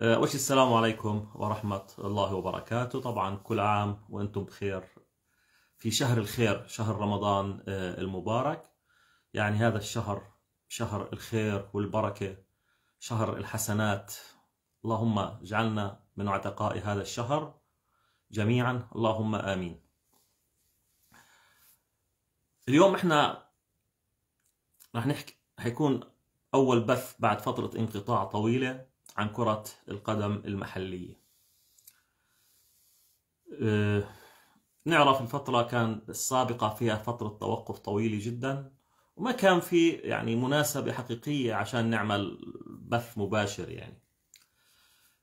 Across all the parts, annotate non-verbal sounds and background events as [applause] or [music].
أول أه، شيء السلام عليكم ورحمة الله وبركاته طبعا كل عام وأنتم بخير في شهر الخير شهر رمضان أه، المبارك يعني هذا الشهر شهر الخير والبركة شهر الحسنات اللهم اجعلنا من عتقاء هذا الشهر جميعا اللهم آمين اليوم احنا رح نحكي حيكون أول بث بعد فترة انقطاع طويلة عن كرة القدم المحلية أه، نعرف الفترة كان السابقة فيها فترة توقف طويلة جدا وما كان في يعني مناسبة حقيقية عشان نعمل بث مباشر يعني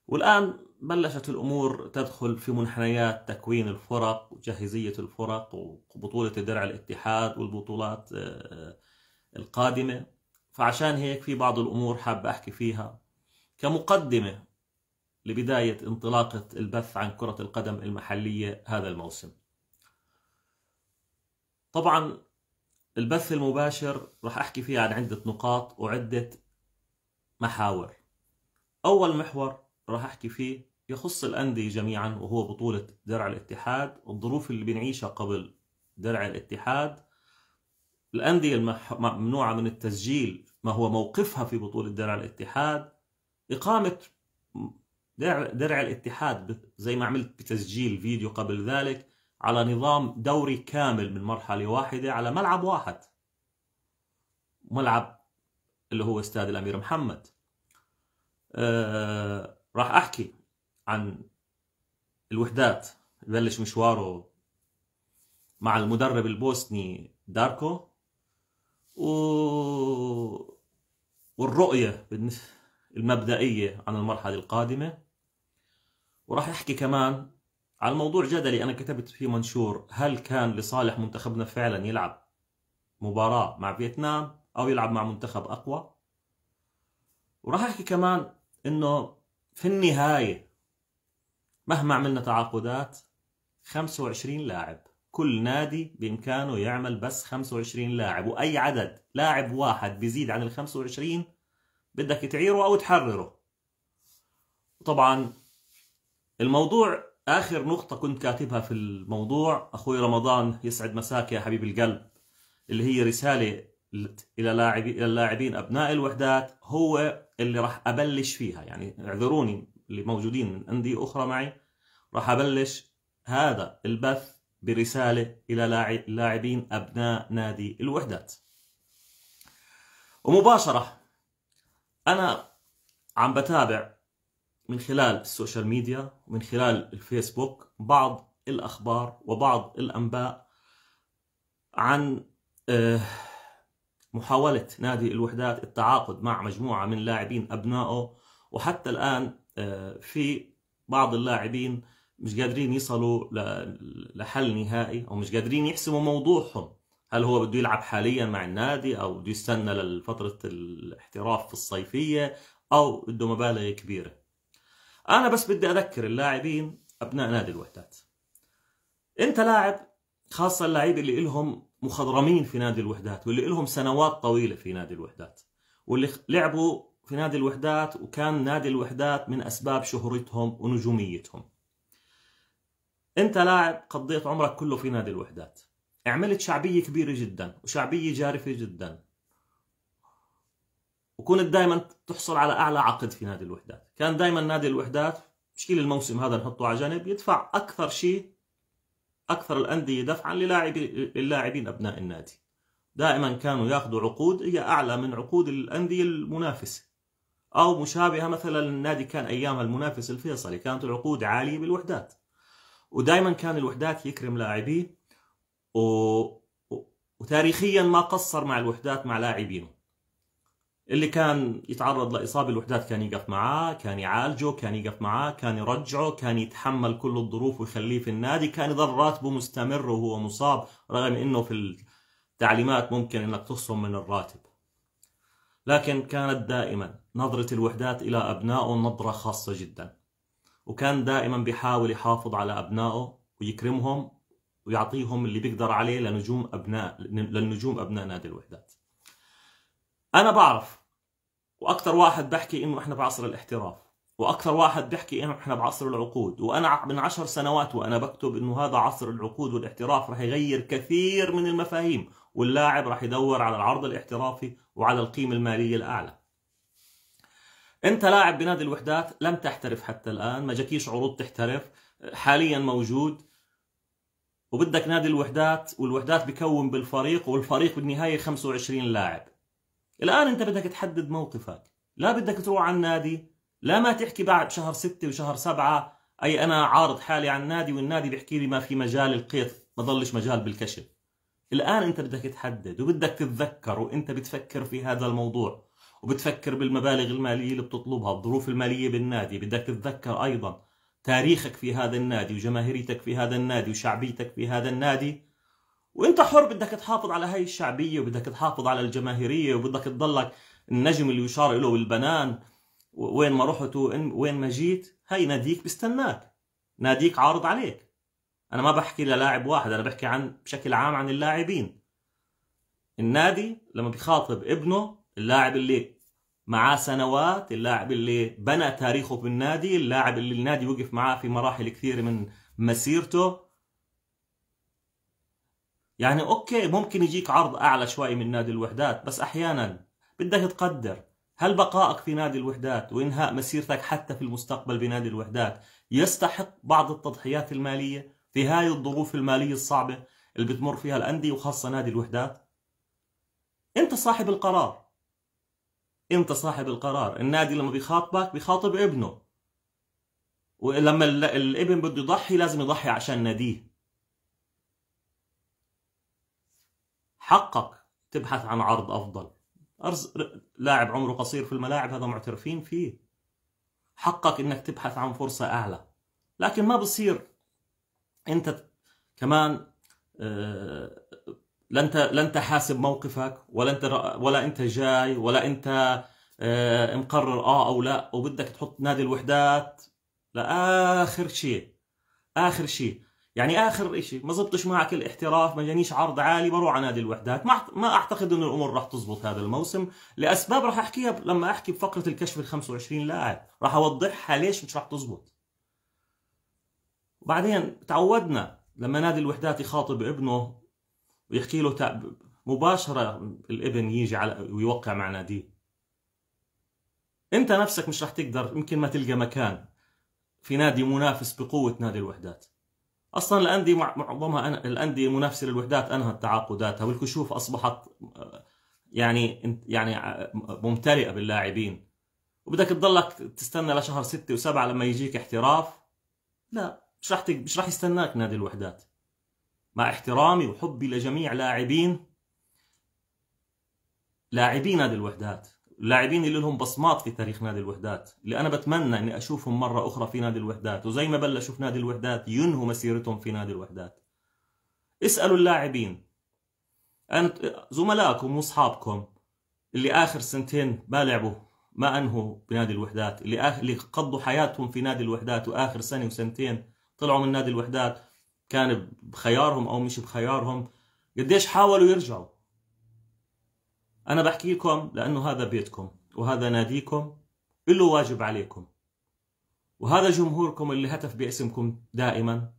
والآن بلشت الأمور تدخل في منحنيات تكوين الفرق وجاهزية الفرق وبطولة درع الاتحاد والبطولات أه، القادمة فعشان هيك في بعض الأمور حاب أحكي فيها كمقدمة لبداية انطلاقة البث عن كرة القدم المحلية هذا الموسم طبعا البث المباشر راح أحكي فيه عن عدة نقاط وعدة محاور أول محور راح أحكي فيه يخص الأندية جميعا وهو بطولة درع الاتحاد والظروف اللي بنعيشها قبل درع الاتحاد الأندية الممنوعة من التسجيل ما هو موقفها في بطولة درع الاتحاد إقامة درع الاتحاد زي ما عملت بتسجيل فيديو قبل ذلك على نظام دوري كامل من مرحلة واحدة على ملعب واحد ملعب اللي هو استاد الأمير محمد أه راح أحكي عن الوحدات بلش مشواره مع المدرب البوسني داركو و... والرؤية بالنسبة المبدئية عن المرحلة القادمة وراح أحكي كمان على موضوع جدلي أنا كتبت فيه منشور هل كان لصالح منتخبنا فعلا يلعب مباراة مع فيتنام أو يلعب مع منتخب أقوى وراح أحكي كمان إنه في النهاية مهما عملنا تعاقدات 25 لاعب كل نادي بإمكانه يعمل بس 25 لاعب وأي عدد لاعب واحد بيزيد عن ال 25 بدك تعيره أو تحرره طبعا الموضوع آخر نقطة كنت كاتبها في الموضوع أخوي رمضان يسعد مساك يا حبيب القلب اللي هي رسالة إلى لاعبي إلى اللاعبين أبناء الوحدات هو اللي راح أبلش فيها يعني اعذروني اللي موجودين من أندية أخرى معي راح أبلش هذا البث برسالة إلى لاعبين أبناء نادي الوحدات ومباشرة انا عم بتابع من خلال السوشيال ميديا ومن خلال الفيسبوك بعض الاخبار وبعض الانباء عن آه، محاولة نادي الوحدات التعاقد مع مجموعة من لاعبين أبنائه وحتى الآن آه، في بعض اللاعبين مش قادرين يصلوا لحل نهائي أو مش قادرين يحسموا موضوعهم هل هو بده يلعب حاليا مع النادي او بده يستنى لفتره الاحتراف في الصيفيه او بده مبالغ كبيره انا بس بدي اذكر اللاعبين ابناء نادي الوحدات انت لاعب خاصه اللاعب اللي لهم مخضرمين في نادي الوحدات واللي لهم سنوات طويله في نادي الوحدات واللي لعبوا في نادي الوحدات وكان نادي الوحدات من اسباب شهرتهم ونجوميتهم انت لاعب قضيت عمرك كله في نادي الوحدات عملت شعبية كبيرة جدا وشعبية جارفة جدا وكنت دائما تحصل على أعلى عقد في نادي الوحدات كان دائما نادي الوحدات تشكيل الموسم هذا نحطه على جنب يدفع أكثر شيء أكثر الأندية دفعا للاعبين أبناء النادي دائما كانوا ياخذوا عقود هي أعلى من عقود الأندية المنافسة أو مشابهة مثلا النادي كان أيامها المنافس الفيصلي كانت العقود عالية بالوحدات ودائما كان الوحدات يكرم لاعبيه و... وتاريخيا ما قصر مع الوحدات مع لاعبينه اللي كان يتعرض لإصابة الوحدات كان يقف معاه كان يعالجه كان يقف معاه كان يرجعه كان يتحمل كل الظروف ويخليه في النادي كان يظل راتبه مستمر وهو مصاب رغم أنه في التعليمات ممكن أنك تخصم من الراتب لكن كانت دائما نظرة الوحدات إلى أبنائه نظرة خاصة جدا وكان دائما بيحاول يحافظ على أبنائه ويكرمهم ويعطيهم اللي بيقدر عليه لنجوم ابناء للنجوم ابناء نادي الوحدات. انا بعرف واكثر واحد بحكي انه احنا بعصر الاحتراف واكثر واحد بحكي انه احنا بعصر العقود وانا من عشر سنوات وانا بكتب انه هذا عصر العقود والاحتراف رح يغير كثير من المفاهيم واللاعب راح يدور على العرض الاحترافي وعلى القيمة المالية الأعلى أنت لاعب بنادي الوحدات لم تحترف حتى الآن ما جاكيش عروض تحترف حاليا موجود وبدك نادي الوحدات والوحدات بكون بالفريق والفريق بالنهايه 25 لاعب الان انت بدك تحدد موقفك لا بدك تروح على النادي لا ما تحكي بعد شهر ستة وشهر سبعة اي انا عارض حالي على النادي والنادي بيحكي لي ما في مجال القيط ما ضلش مجال بالكشف الان انت بدك تحدد وبدك تتذكر وانت بتفكر في هذا الموضوع وبتفكر بالمبالغ الماليه اللي بتطلبها الظروف الماليه بالنادي بدك تتذكر ايضا تاريخك في هذا النادي وجماهيريتك في هذا النادي وشعبيتك في هذا النادي وانت حر بدك تحافظ على هاي الشعبية وبدك تحافظ على الجماهيرية وبدك تضلك النجم اللي يشار له والبنان وين ما رحت وين ما جيت هاي ناديك بستناك ناديك عارض عليك انا ما بحكي للاعب واحد انا بحكي عن بشكل عام عن اللاعبين النادي لما بيخاطب ابنه اللاعب اللي معاه سنوات اللاعب اللي بنى تاريخه بالنادي اللاعب اللي النادي وقف معاه في مراحل كثيرة من مسيرته يعني اوكي ممكن يجيك عرض اعلى شوي من نادي الوحدات بس احيانا بدك تقدر هل بقائك في نادي الوحدات وانهاء مسيرتك حتى في المستقبل بنادي الوحدات يستحق بعض التضحيات المالية في هاي الظروف المالية الصعبة اللي بتمر فيها الأندية وخاصة نادي الوحدات انت صاحب القرار انت صاحب القرار النادي لما بيخاطبك بيخاطب ابنه ولما الابن بده يضحي لازم يضحي عشان ناديه حقك تبحث عن عرض افضل أرز... لاعب عمره قصير في الملاعب هذا معترفين فيه حقك انك تبحث عن فرصه اعلى لكن ما بصير انت كمان آه، لا انت لا انت حاسب موقفك ولا انت ولا انت جاي ولا انت آه، مقرر اه او لا وبدك تحط نادي الوحدات لاخر شيء اخر شيء يعني اخر شيء ما زبطش معك الاحتراف ما جانيش عرض عالي بروح على نادي الوحدات ما ما اعتقد انه الامور راح تزبط هذا الموسم لاسباب راح احكيها لما احكي بفقره الكشف ال 25 لاعب راح اوضحها ليش مش راح تزبط وبعدين تعودنا لما نادي الوحدات يخاطب ابنه ويحكي له تعب مباشرة الابن يجي على ويوقع مع ناديه انت نفسك مش رح تقدر يمكن ما تلقى مكان في نادي منافس بقوة نادي الوحدات اصلا الانديه معظمها أنا الانديه المنافسه للوحدات انهت تعاقداتها والكشوف اصبحت يعني يعني ممتلئه باللاعبين وبدك تضلك تستنى لشهر ستة وسبعة لما يجيك احتراف لا مش رح مش رح يستناك نادي الوحدات مع احترامي وحبي لجميع لاعبين لاعبين نادي الوحدات اللاعبين اللي لهم بصمات في تاريخ نادي الوحدات اللي انا بتمنى اني اشوفهم مره اخرى في نادي الوحدات وزي ما بلشوا في نادي الوحدات ينهوا مسيرتهم في نادي الوحدات اسالوا اللاعبين انت زملائكم واصحابكم اللي اخر سنتين ما لعبوا ما انهوا بنادي الوحدات اللي آخر اللي قضوا حياتهم في نادي الوحدات واخر سنه وسنتين طلعوا من نادي الوحدات كان بخيارهم او مش بخيارهم قديش حاولوا يرجعوا انا بحكي لكم لانه هذا بيتكم وهذا ناديكم اللي واجب عليكم وهذا جمهوركم اللي هتف باسمكم دائما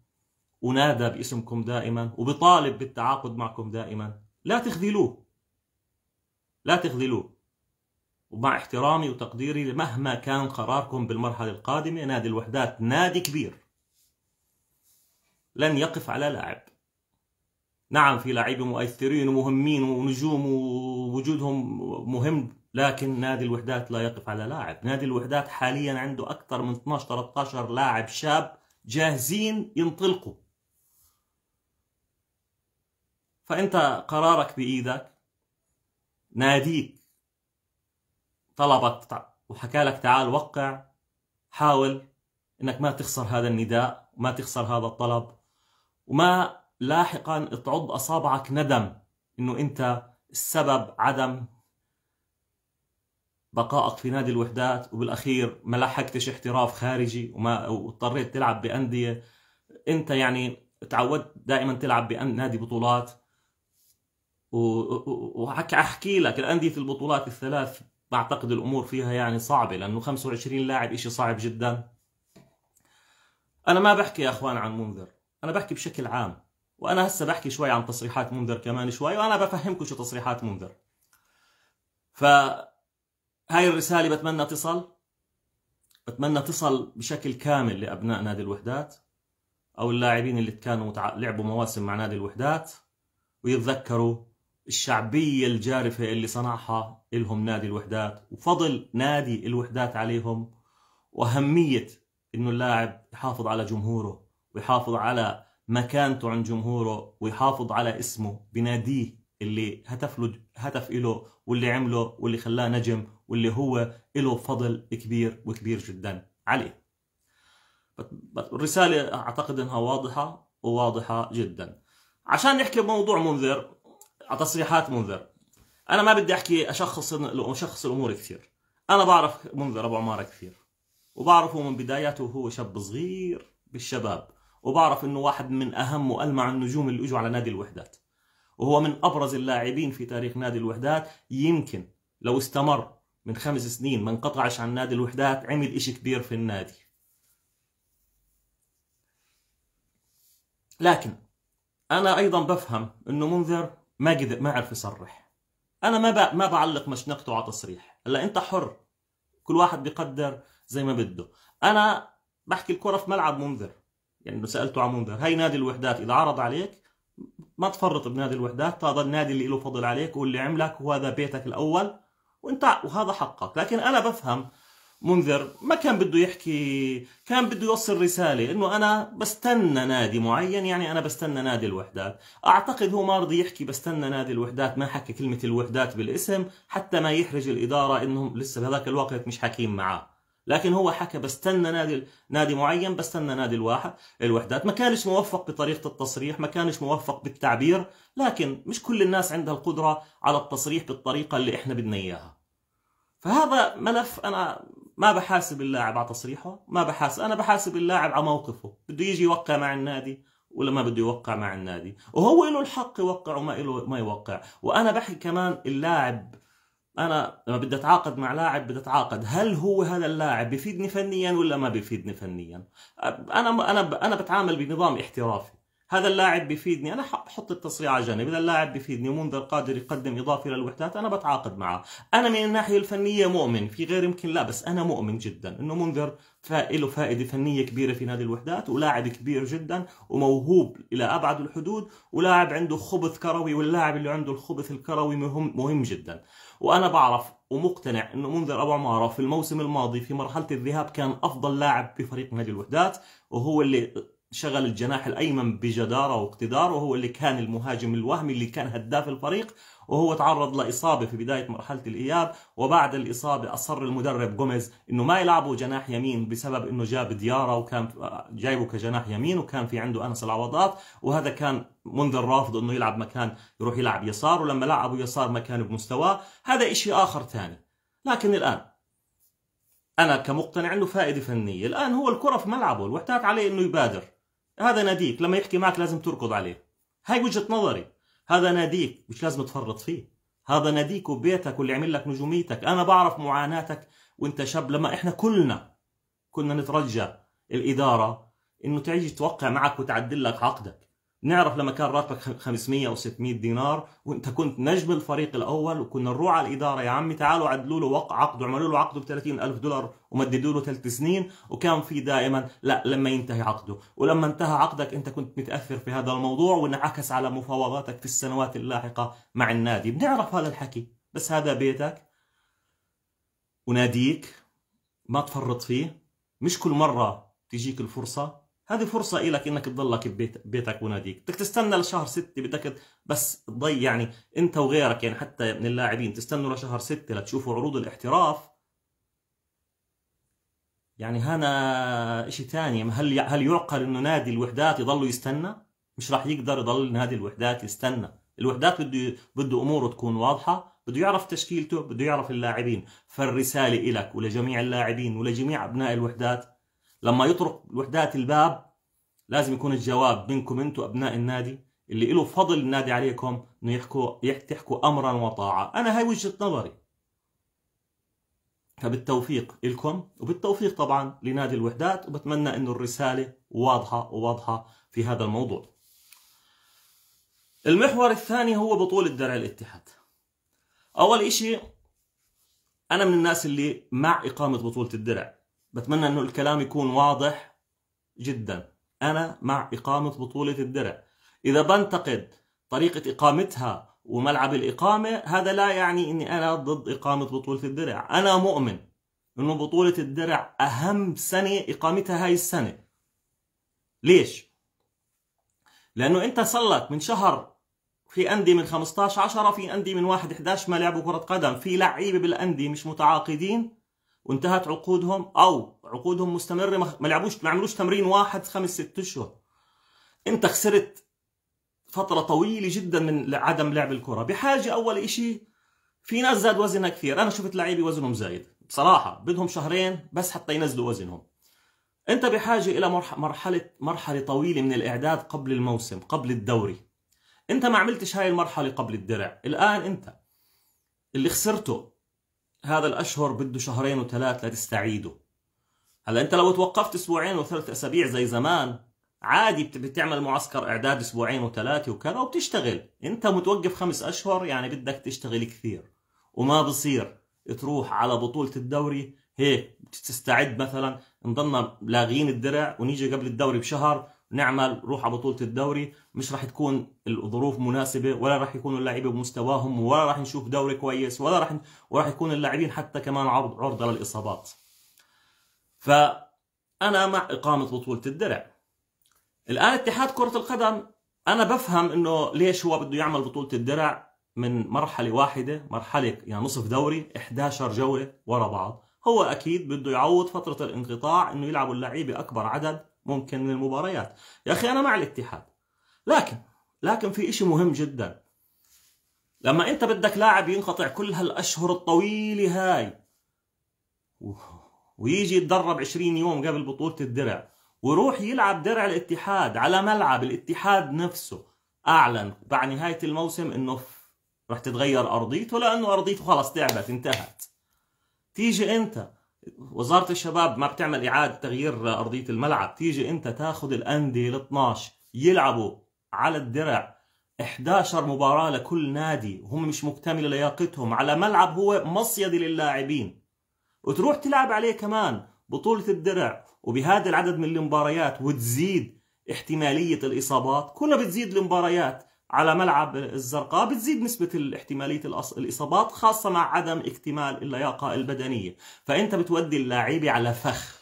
ونادى باسمكم دائما وبطالب بالتعاقد معكم دائما لا تخذلوه لا تخذلوه ومع احترامي وتقديري مهما كان قراركم بالمرحلة القادمة نادي الوحدات نادي كبير لن يقف على لاعب نعم في لاعب مؤثرين ومهمين ونجوم ووجودهم مهم لكن نادي الوحدات لا يقف على لاعب نادي الوحدات حاليا عنده أكثر من 12 13 لاعب شاب جاهزين ينطلقوا فأنت قرارك بإيدك ناديك طلبك وحكى لك تعال وقع حاول انك ما تخسر هذا النداء ما تخسر هذا الطلب وما لاحقا تعض أصابعك ندم إنه أنت السبب عدم بقائك في نادي الوحدات وبالأخير ما لحقتش احتراف خارجي وما واضطريت تلعب بأندية أنت يعني تعودت دائما تلعب بنادي بطولات وحكي لك الأندية البطولات الثلاث بعتقد الأمور فيها يعني صعبة لأنه 25 لاعب إشي صعب جدا أنا ما بحكي يا أخوان عن منذر انا بحكي بشكل عام وانا هسه بحكي شوي عن تصريحات منذر كمان شوي وانا بفهمكم شو تصريحات منذر فهاي هاي الرساله بتمنى تصل بتمنى تصل بشكل كامل لابناء نادي الوحدات او اللاعبين اللي كانوا لعبوا مواسم مع نادي الوحدات ويتذكروا الشعبيه الجارفه اللي صنعها لهم نادي الوحدات وفضل نادي الوحدات عليهم واهميه انه اللاعب يحافظ على جمهوره ويحافظ على مكانته عند جمهوره ويحافظ على اسمه بناديه اللي هتف له هتف له واللي عمله واللي خلاه نجم واللي هو له فضل كبير وكبير جدا عليه الرسالة أعتقد أنها واضحة وواضحة جدا عشان نحكي بموضوع منذر على تصريحات منذر أنا ما بدي أحكي أشخص أشخص الأمور كثير أنا بعرف منذر أبو عمارة كثير وبعرفه من بداياته وهو شاب صغير بالشباب وبعرف انه واحد من اهم والمع النجوم اللي اجوا على نادي الوحدات وهو من ابرز اللاعبين في تاريخ نادي الوحدات يمكن لو استمر من خمس سنين ما انقطعش عن نادي الوحدات عمل إشي كبير في النادي لكن انا ايضا بفهم انه منذر ما قدر ما عرف يصرح انا ما ما بعلق مشنقته على تصريح هلا انت حر كل واحد بيقدر زي ما بده انا بحكي الكره في ملعب منذر يعني سالته عن منذر هاي نادي الوحدات اذا عرض عليك ما تفرط بنادي الوحدات هذا النادي اللي له فضل عليك واللي عملك وهذا بيتك الاول وانت وهذا حقك لكن انا بفهم منذر ما كان بده يحكي كان بده يوصل رسالة انه انا بستنى نادي معين يعني انا بستنى نادي الوحدات اعتقد هو ما رضي يحكي بستنى نادي الوحدات ما حكى كلمة الوحدات بالاسم حتى ما يحرج الادارة انهم لسه بهذاك الوقت مش حاكين معاه لكن هو حكى بستنى نادي نادي معين بستنى نادي الواحد الوحدات ما كانش موفق بطريقه التصريح ما كانش موفق بالتعبير لكن مش كل الناس عندها القدره على التصريح بالطريقه اللي احنا بدنا اياها فهذا ملف انا ما بحاسب اللاعب على تصريحه ما بحاسب انا بحاسب اللاعب على موقفه بده يجي يوقع مع النادي ولا ما بده يوقع مع النادي وهو له الحق يوقع وما له ما يوقع وانا بحكي كمان اللاعب انا لما بدي اتعاقد مع لاعب بدي اتعاقد هل هو هذا اللاعب بيفيدني فنيا ولا ما بيفيدني فنيا انا انا انا بتعامل بنظام احترافي هذا اللاعب بيفيدني انا بحط التصريح على جنب اذا اللاعب بيفيدني ومنذر قادر يقدم اضافه للوحدات انا بتعاقد معه انا من الناحيه الفنيه مؤمن في غير يمكن لا بس انا مؤمن جدا انه منذر له فائده فنيه كبيره في نادي الوحدات ولاعب كبير جدا وموهوب الى ابعد الحدود ولاعب عنده خبث كروي واللاعب اللي عنده الخبث الكروي مهم مهم جدا وانا بعرف ومقتنع انه منذر ابو عماره في الموسم الماضي في مرحله الذهاب كان افضل لاعب في فريق نادي الوحدات وهو اللي شغل الجناح الايمن بجداره واقتدار وهو اللي كان المهاجم الوهمي اللي كان هداف الفريق وهو تعرض لإصابة في بداية مرحلة الإياب وبعد الإصابة أصر المدرب جوميز إنه ما يلعبه جناح يمين بسبب إنه جاب ديارة وكان جايبه كجناح يمين وكان في عنده أنس العوضات وهذا كان منذر رافض إنه يلعب مكان يروح يلعب يسار ولما لعبه يسار ما كان بمستواه هذا شيء آخر ثاني لكن الآن أنا كمقتنع انه فائدة فنية الآن هو الكرة في ملعبه الوحدات عليه إنه يبادر هذا ناديك لما يحكي معك لازم تركض عليه هاي وجهة نظري هذا ناديك مش لازم تفرط فيه هذا ناديك وبيتك واللي عمل لك نجوميتك انا بعرف معاناتك وانت شاب لما احنا كلنا كنا نترجى الاداره انه تعيش توقع معك وتعدل لك عقدك نعرف لما كان راتبك 500 او 600 دينار وانت كنت نجم الفريق الاول وكنا نروح على الاداره يا عمي تعالوا عدلوا له عقده عملوا له عقده ب 30000 دولار ومددوا له ثلاث سنين وكان في دائما لا لما ينتهي عقده ولما انتهى عقدك انت كنت متاثر في هذا الموضوع وانعكس على مفاوضاتك في السنوات اللاحقه مع النادي بنعرف هذا الحكي بس هذا بيتك وناديك ما تفرط فيه مش كل مره تجيك الفرصه هذه فرصه لك انك تضلك ببيتك بيتك وناديك بدك تستنى لشهر 6 بدك بس تضيع يعني انت وغيرك يعني حتى من اللاعبين تستنوا لشهر 6 لتشوفوا عروض الاحتراف يعني هنا شيء ثاني يعني هل هل يعقل انه نادي الوحدات يضل يستنى مش راح يقدر يضل نادي الوحدات يستنى الوحدات بده بده اموره تكون واضحه بده يعرف تشكيلته بده يعرف اللاعبين فالرساله إلك ولجميع اللاعبين ولجميع ابناء الوحدات لما يطرق الوحدات الباب لازم يكون الجواب بينكم انتم ابناء النادي اللي له فضل النادي عليكم انه يحكوا تحكوا امرا وطاعه، انا هاي وجهه نظري. فبالتوفيق لكم وبالتوفيق طبعا لنادي الوحدات وبتمنى انه الرساله واضحه وواضحه في هذا الموضوع. المحور الثاني هو بطولة درع الاتحاد أول إشي أنا من الناس اللي مع إقامة بطولة الدرع بتمنى انه الكلام يكون واضح جدا انا مع اقامه بطوله الدرع اذا بنتقد طريقه اقامتها وملعب الاقامه هذا لا يعني اني انا ضد اقامه بطوله الدرع انا مؤمن انه بطوله الدرع اهم سنه اقامتها هاي السنه ليش لانه انت صلت من شهر في أندية من 15 10 في أندية من 1 11 ما لعبوا كرة قدم في لعيبة بالأندية مش متعاقدين وانتهت عقودهم او عقودهم مستمره ما لعبوش ما عملوش تمرين واحد خمس ست اشهر انت خسرت فترة طويلة جدا من عدم لعب الكرة بحاجة أول شيء في ناس زاد وزنها كثير أنا شفت لعيبة وزنهم زايد بصراحة بدهم شهرين بس حتى ينزلوا وزنهم أنت بحاجة إلى مرحلة مرحلة طويلة من الإعداد قبل الموسم قبل الدوري أنت ما عملتش هاي المرحلة قبل الدرع الآن أنت اللي خسرته هذا الاشهر بده شهرين وثلاث لتستعيده هلا انت لو توقفت اسبوعين وثلاث اسابيع زي زمان عادي بتعمل معسكر اعداد اسبوعين وثلاثه وكذا وبتشتغل انت متوقف خمس اشهر يعني بدك تشتغل كثير وما بصير تروح على بطوله الدوري هيك بتستعد مثلا نضلنا لاغيين الدرع ونيجي قبل الدوري بشهر نعمل روح على بطوله الدوري مش راح تكون الظروف مناسبه ولا راح يكونوا اللاعبين بمستواهم ولا راح نشوف دوري كويس ولا راح وراح يكون اللاعبين حتى كمان عرض عرضه للاصابات فانا مع اقامه بطوله الدرع الان اتحاد كره القدم انا بفهم انه ليش هو بده يعمل بطوله الدرع من مرحله واحده مرحله يعني نصف دوري 11 جوله ورا بعض هو اكيد بده يعوض فتره الانقطاع انه يلعبوا اللعيبه اكبر عدد ممكن من المباريات يا أخي أنا مع الاتحاد لكن لكن في إشي مهم جدا لما أنت بدك لاعب ينقطع كل هالأشهر الطويلة هاي ويجي يتدرب 20 يوم قبل بطولة الدرع ويروح يلعب درع الاتحاد على ملعب الاتحاد نفسه أعلن بعد نهاية الموسم إنه رح تتغير أرضيته لأنه أرضيته خلص تعبت انتهت تيجي أنت وزاره الشباب ما بتعمل اعاده تغيير ارضيه الملعب تيجي انت تاخذ الانديه ال 12 يلعبوا على الدرع 11 مباراه لكل نادي وهم مش مكتمله لياقتهم على ملعب هو مصيد للاعبين وتروح تلعب عليه كمان بطوله الدرع وبهذا العدد من المباريات وتزيد احتماليه الاصابات كلها بتزيد المباريات على ملعب الزرقاء بتزيد نسبة احتمالية الإصابات خاصة مع عدم اكتمال اللياقة البدنية فأنت بتودي اللاعب على فخ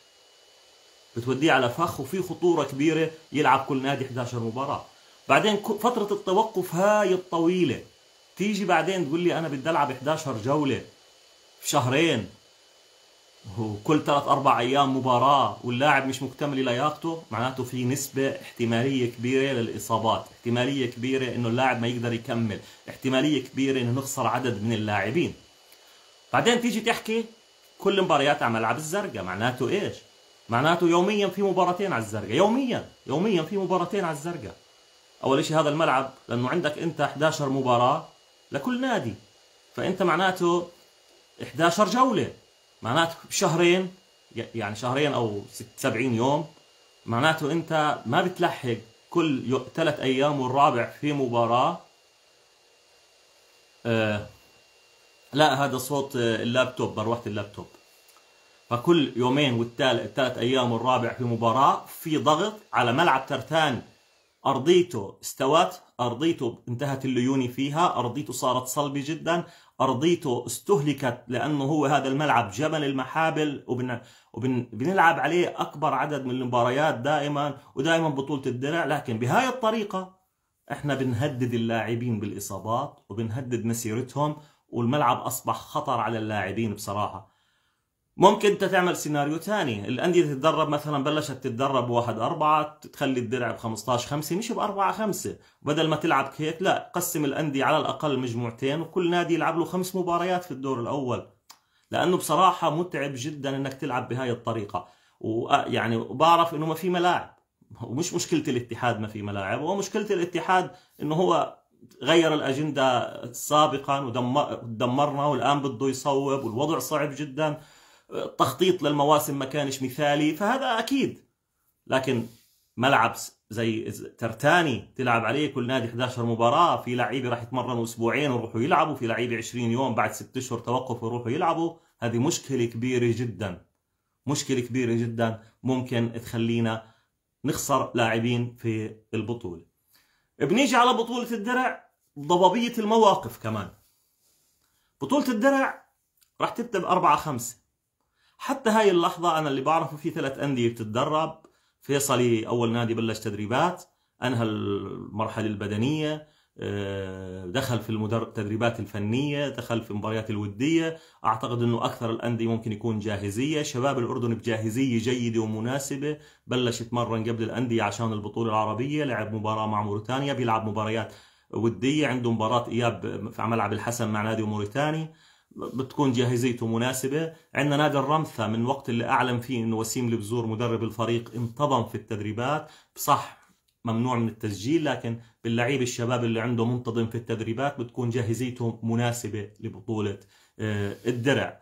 بتوديه على فخ وفي خطورة كبيرة يلعب كل نادي 11 مباراة بعدين فترة التوقف هاي الطويلة تيجي بعدين تقول لي أنا بدي ألعب 11 جولة في شهرين وكل ثلاث اربع ايام مباراه واللاعب مش مكتمل لياقته معناته في نسبه احتماليه كبيره للاصابات احتماليه كبيره انه اللاعب ما يقدر يكمل احتماليه كبيره انه نخسر عدد من اللاعبين بعدين تيجي تحكي كل مباريات على ملعب الزرقاء معناته ايش معناته يوميا في مباراتين على الزرقاء يوميا يوميا في مباراتين على الزرقاء اول شيء هذا الملعب لانه عندك انت 11 مباراه لكل نادي فانت معناته 11 جوله معناته بشهرين يعني شهرين او 70 يوم معناته انت ما بتلحق كل ثلاث ايام والرابع في مباراه آه لا هذا صوت آه، اللابتوب بروحه اللابتوب فكل يومين والثالث ايام والرابع في مباراه في ضغط على ملعب ترتان ارضيته استوت ارضيته انتهت الليوني فيها ارضيته صارت صلبه جدا ارضيته استهلكت لانه هو هذا الملعب جبل المحابل وبن وبنلعب عليه اكبر عدد من المباريات دائما ودائما بطوله الدرع لكن بهاي الطريقه احنا بنهدد اللاعبين بالاصابات وبنهدد مسيرتهم والملعب اصبح خطر على اللاعبين بصراحه ممكن انت تعمل سيناريو ثاني الانديه تتدرب مثلا بلشت تتدرب بواحد أربعة تخلي الدرع ب 15 5 مش ب 4 5 بدل ما تلعب هيك لا قسم الانديه على الاقل مجموعتين وكل نادي يلعب له خمس مباريات في الدور الاول لانه بصراحه متعب جدا انك تلعب بهاي الطريقه ويعني آه، بعرف انه ما في ملاعب ومش مشكله الاتحاد ما في ملاعب ومشكله الاتحاد انه هو غير الاجنده سابقا ودمرنا والان بده يصوب والوضع صعب جدا التخطيط للمواسم ما كانش مثالي فهذا اكيد لكن ملعب زي ترتاني تلعب عليه كل نادي 11 مباراه في لعيبه راح يتمرنوا اسبوعين ويروحوا يلعبوا في لعيبه 20 يوم بعد 6 اشهر توقف ويروحوا يلعبوا هذه مشكله كبيره جدا مشكله كبيره جدا ممكن تخلينا نخسر لاعبين في البطوله بنيجي على بطوله الدرع ضبابيه المواقف كمان بطوله الدرع راح تبدا باربعه خمسه حتى هاي اللحظة أنا اللي بعرفه في ثلاث أندية بتتدرب فيصلي أول نادي بلش تدريبات أنهى المرحلة البدنية آه، دخل في التدريبات الفنية دخل في المباريات الودية أعتقد أنه أكثر الأندية ممكن يكون جاهزية شباب الأردن بجاهزية جيدة ومناسبة بلش يتمرن قبل الأندية عشان البطولة العربية لعب مباراة مع موريتانيا بيلعب مباريات ودية عنده مباراة إياب في ملعب الحسن مع نادي موريتاني بتكون جاهزيته مناسبة عندنا نادي الرمثة من وقت اللي أعلن فيه أنه وسيم البزور مدرب الفريق انتظم في التدريبات صح ممنوع من التسجيل لكن باللعيب الشباب اللي عنده منتظم في التدريبات بتكون جاهزيته مناسبة لبطولة آه، الدرع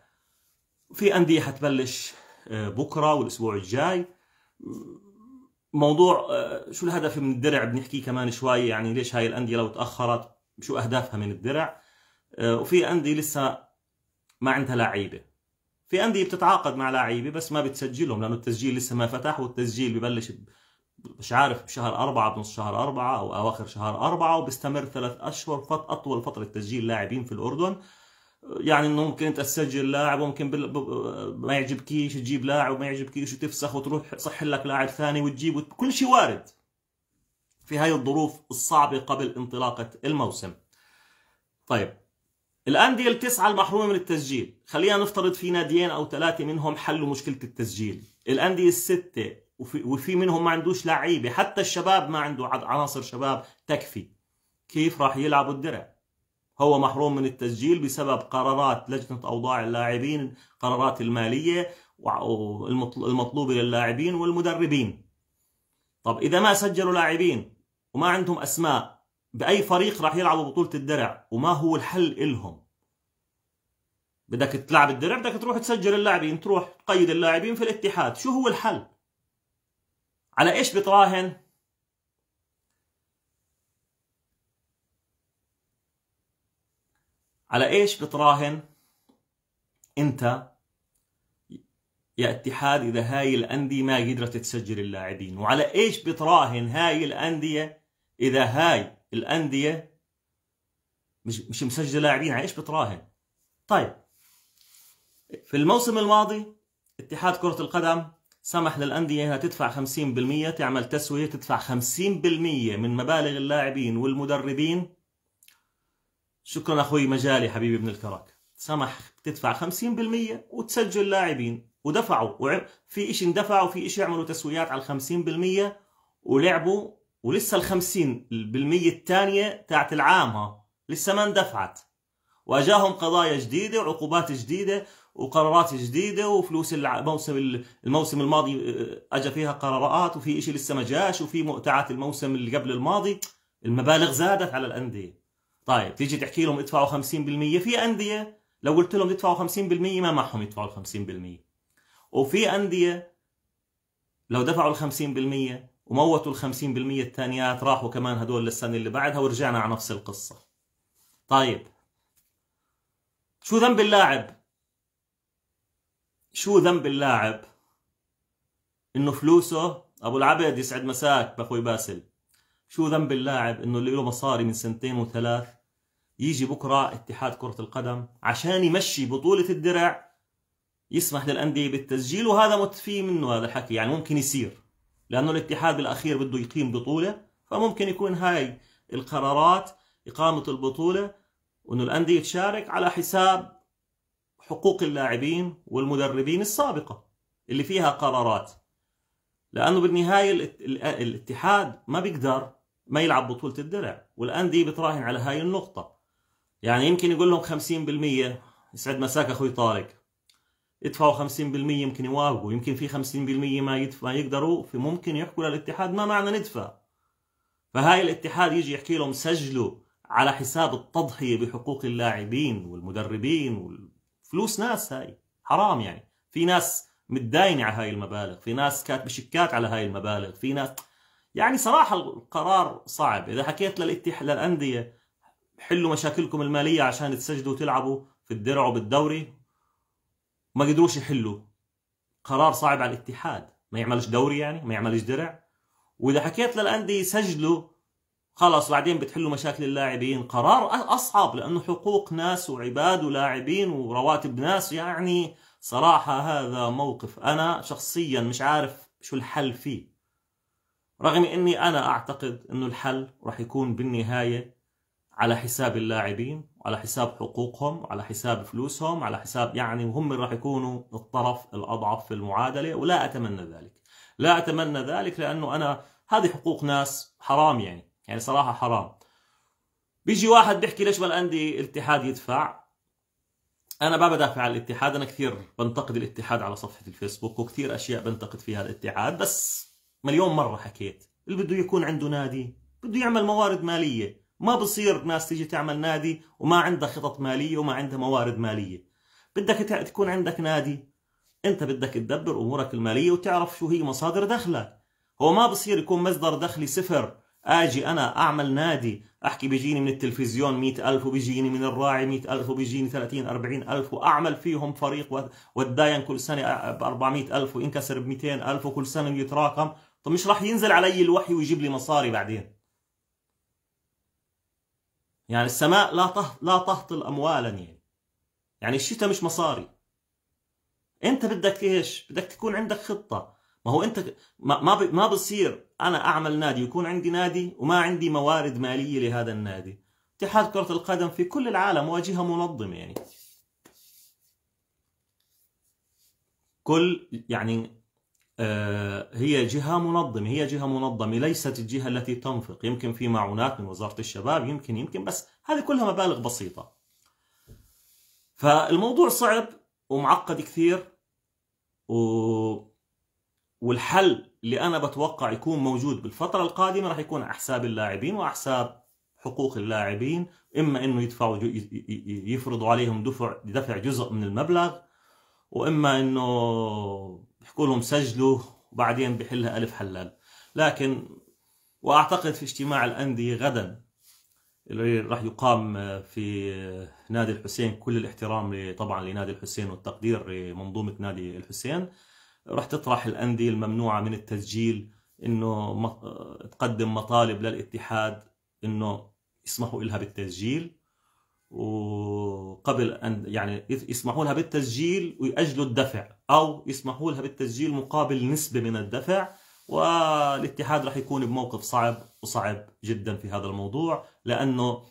في أندية حتبلش آه، بكرة والأسبوع الجاي موضوع آه، شو الهدف من الدرع بنحكي كمان شوي يعني ليش هاي الأندية لو تأخرت شو أهدافها من الدرع وفي أندية لسه ما عندها لعيبه في انديه بتتعاقد مع لعيبه بس ما بتسجلهم لانه التسجيل لسه ما فتح والتسجيل ببلش مش عارف بشهر أربعة بنص شهر أربعة أو أواخر شهر أربعة وبيستمر ثلاث أشهر فت أطول فترة تسجيل لاعبين في الأردن يعني انه ممكن انت تسجل لاعب وممكن بل... ب... ما يعجبكيش تجيب لاعب وما يعجبكيش وتفسخ وتروح صح لك لاعب ثاني وتجيب وت... كل شيء وارد في هاي الظروف الصعبة قبل انطلاقة الموسم طيب الأندية التسعة المحرومة من التسجيل خلينا نفترض في ناديين أو ثلاثة منهم حلوا مشكلة التسجيل الأندية الستة وفي, وفي منهم ما عندوش لعيبة حتى الشباب ما عنده عناصر شباب تكفي كيف راح يلعبوا الدرع هو محروم من التسجيل بسبب قرارات لجنة أوضاع اللاعبين قرارات المالية المطلوبة للاعبين والمدربين طب إذا ما سجلوا لاعبين وما عندهم أسماء باي فريق راح يلعبوا بطوله الدرع وما هو الحل الهم بدك تلعب الدرع بدك تروح تسجل اللاعبين تروح تقيد اللاعبين في الاتحاد شو هو الحل على ايش بتراهن على ايش بتراهن انت يا اتحاد اذا هاي الانديه ما قدرت تسجل اللاعبين وعلى ايش بتراهن هاي الانديه اذا هاي الانديه مش مش مسجله لاعبين على يعني ايش بتراهن؟ طيب في الموسم الماضي اتحاد كره القدم سمح للانديه انها تدفع 50% تعمل تسويه تدفع 50% من مبالغ اللاعبين والمدربين شكرا اخوي مجالي حبيبي ابن الكرك سمح تدفع 50% وتسجل لاعبين ودفعوا في شيء اندفع وفي شيء عملوا تسويات على 50% ولعبوا ولسه ال بالمية الثانية تاعت العام ها لسه ما اندفعت واجاهم قضايا جديدة وعقوبات جديدة وقرارات جديدة وفلوس الموسم الموسم الماضي آه، اجى فيها قرارات وفي شيء لسه ما جاش وفي مؤتعات الموسم اللي قبل الماضي المبالغ زادت على الاندية طيب تيجي تحكي لهم ادفعوا 50% في اندية لو قلت لهم تدفعوا 50% ما معهم يدفعوا ال 50% وفي اندية لو دفعوا ال 50% وموتوا ال 50% الثانيات راحوا كمان هدول للسنة اللي بعدها ورجعنا على نفس القصة طيب شو ذنب اللاعب؟ شو ذنب اللاعب؟ انه فلوسه ابو العبد يسعد مساك باخوي باسل شو ذنب اللاعب انه اللي له مصاري من سنتين وثلاث يجي بكره اتحاد كره القدم عشان يمشي بطوله الدرع يسمح للانديه بالتسجيل وهذا متفي منه هذا الحكي يعني ممكن يصير لأنه الاتحاد بالأخير بده يقيم بطولة فممكن يكون هاي القرارات إقامة البطولة وإنه الأندية تشارك على حساب حقوق اللاعبين والمدربين السابقة اللي فيها قرارات لأنه بالنهاية الاتحاد ما بيقدر ما يلعب بطولة الدرع والأندية بتراهن على هاي النقطة يعني يمكن يقول لهم 50% يسعد مساك أخوي طارق يدفعوا 50% يمكن يوافقوا يمكن في 50% ما يدفع ما يقدروا في ممكن يحكوا للاتحاد ما معنا ندفع فهاي الاتحاد يجي يحكي لهم سجلوا على حساب التضحيه بحقوق اللاعبين والمدربين وفلوس ناس هاي حرام يعني في ناس متداينه على هاي المبالغ في ناس كاتبه شيكات على هاي المبالغ في ناس يعني صراحه القرار صعب اذا حكيت للاتحاد للانديه حلوا مشاكلكم الماليه عشان تسجلوا وتلعبوا في الدرع وبالدوري وما قدروش يحلوا قرار صعب على الاتحاد ما يعملش دوري يعني ما يعملش درع واذا حكيت للانديه يسجلوا خلاص بعدين بتحلوا مشاكل اللاعبين قرار اصعب لانه حقوق ناس وعباد ولاعبين ورواتب ناس يعني صراحه هذا موقف انا شخصيا مش عارف شو الحل فيه رغم اني انا اعتقد انه الحل راح يكون بالنهايه على حساب اللاعبين وعلى حساب حقوقهم وعلى حساب فلوسهم على حساب يعني هم راح يكونوا الطرف الأضعف في المعادلة ولا أتمنى ذلك لا أتمنى ذلك لأنه أنا هذه حقوق ناس حرام يعني يعني صراحة حرام بيجي واحد بيحكي ليش ما الأندية الاتحاد يدفع أنا ما بدافع عن الاتحاد أنا كثير بنتقد الاتحاد على صفحة الفيسبوك وكثير أشياء بنتقد فيها الاتحاد بس مليون مرة حكيت اللي بده يكون عنده نادي بده يعمل موارد مالية ما بصير ناس تيجي تعمل نادي وما عندها خطط ماليه وما عندها موارد ماليه بدك تكون عندك نادي انت بدك تدبر امورك الماليه وتعرف شو هي مصادر دخلك هو ما بصير يكون مصدر دخلي صفر اجي انا اعمل نادي احكي بيجيني من التلفزيون مئة ألف وبيجيني من الراعي مئة ألف وبيجيني 30 40 ألف واعمل فيهم فريق واتداين كل سنه ب 400 ألف وينكسر ب 200 ألف وكل سنه ويتراكم طب مش راح ينزل علي الوحي ويجيب لي مصاري بعدين يعني السماء لا لا تهطل اموالا يعني يعني الشتاء مش مصاري انت بدك ايش بدك تكون عندك خطه ما هو انت ما ما, ما بصير انا اعمل نادي يكون عندي نادي وما عندي موارد ماليه لهذا النادي اتحاد كره القدم في كل العالم واجهه منظمه يعني كل يعني آه، هي جهة منظمة هي جهة منظمة ليست الجهة التي تنفق يمكن في معونات من وزارة الشباب يمكن يمكن بس هذه كلها مبالغ بسيطة فالموضوع صعب ومعقد كثير و... والحل اللي أنا بتوقع يكون موجود بالفترة القادمة راح يكون على حساب اللاعبين وأحساب حقوق اللاعبين إما أنه يدفعوا يفرضوا عليهم دفع دفع جزء من المبلغ وإما أنه بحكوا لهم سجلوا وبعدين بحلها ألف حلال لكن وأعتقد في اجتماع الأندية غدا اللي راح يقام في نادي الحسين كل الاحترام طبعا لنادي الحسين والتقدير لمنظومة نادي الحسين راح تطرح الأندية الممنوعة من التسجيل انه تقدم مطالب للاتحاد انه يسمحوا لها بالتسجيل وقبل ان يعني يسمحوا لها بالتسجيل ويأجلوا الدفع او يسمحوا لها بالتسجيل مقابل نسبه من الدفع والاتحاد راح يكون بموقف صعب وصعب جدا في هذا الموضوع لانه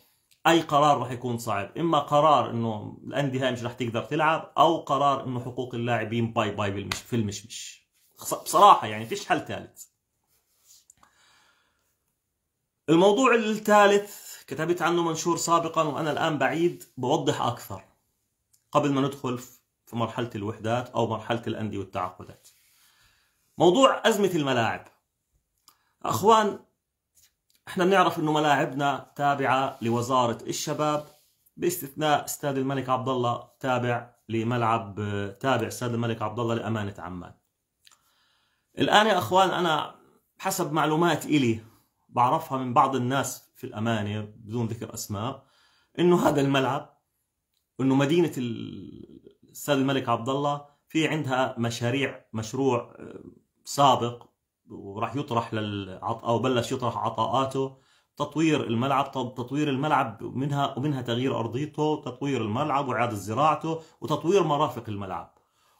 اي قرار راح يكون صعب اما قرار انه الانديه هاي مش راح تقدر تلعب او قرار انه حقوق اللاعبين باي باي في المشمش بصراحه يعني فيش حل ثالث الموضوع الثالث كتبت عنه منشور سابقا وأنا الآن بعيد بوضح أكثر قبل ما ندخل في مرحلة الوحدات أو مرحلة الأندية والتعاقدات موضوع أزمة الملاعب أخوان احنا بنعرف انه ملاعبنا تابعة لوزارة الشباب باستثناء استاد الملك عبد الله تابع لملعب تابع استاد الملك عبد الله لأمانة عمان الآن يا أخوان أنا حسب معلومات إلي بعرفها من بعض الناس في الامانه بدون ذكر اسماء انه هذا الملعب انه مدينه الاستاذ الملك عبد الله في عندها مشاريع مشروع آه، سابق وراح يطرح لل او بلش يطرح عطاءاته تطوير الملعب تطوير الملعب منها ومنها تغيير ارضيته تطوير الملعب واعاده زراعته وتطوير مرافق الملعب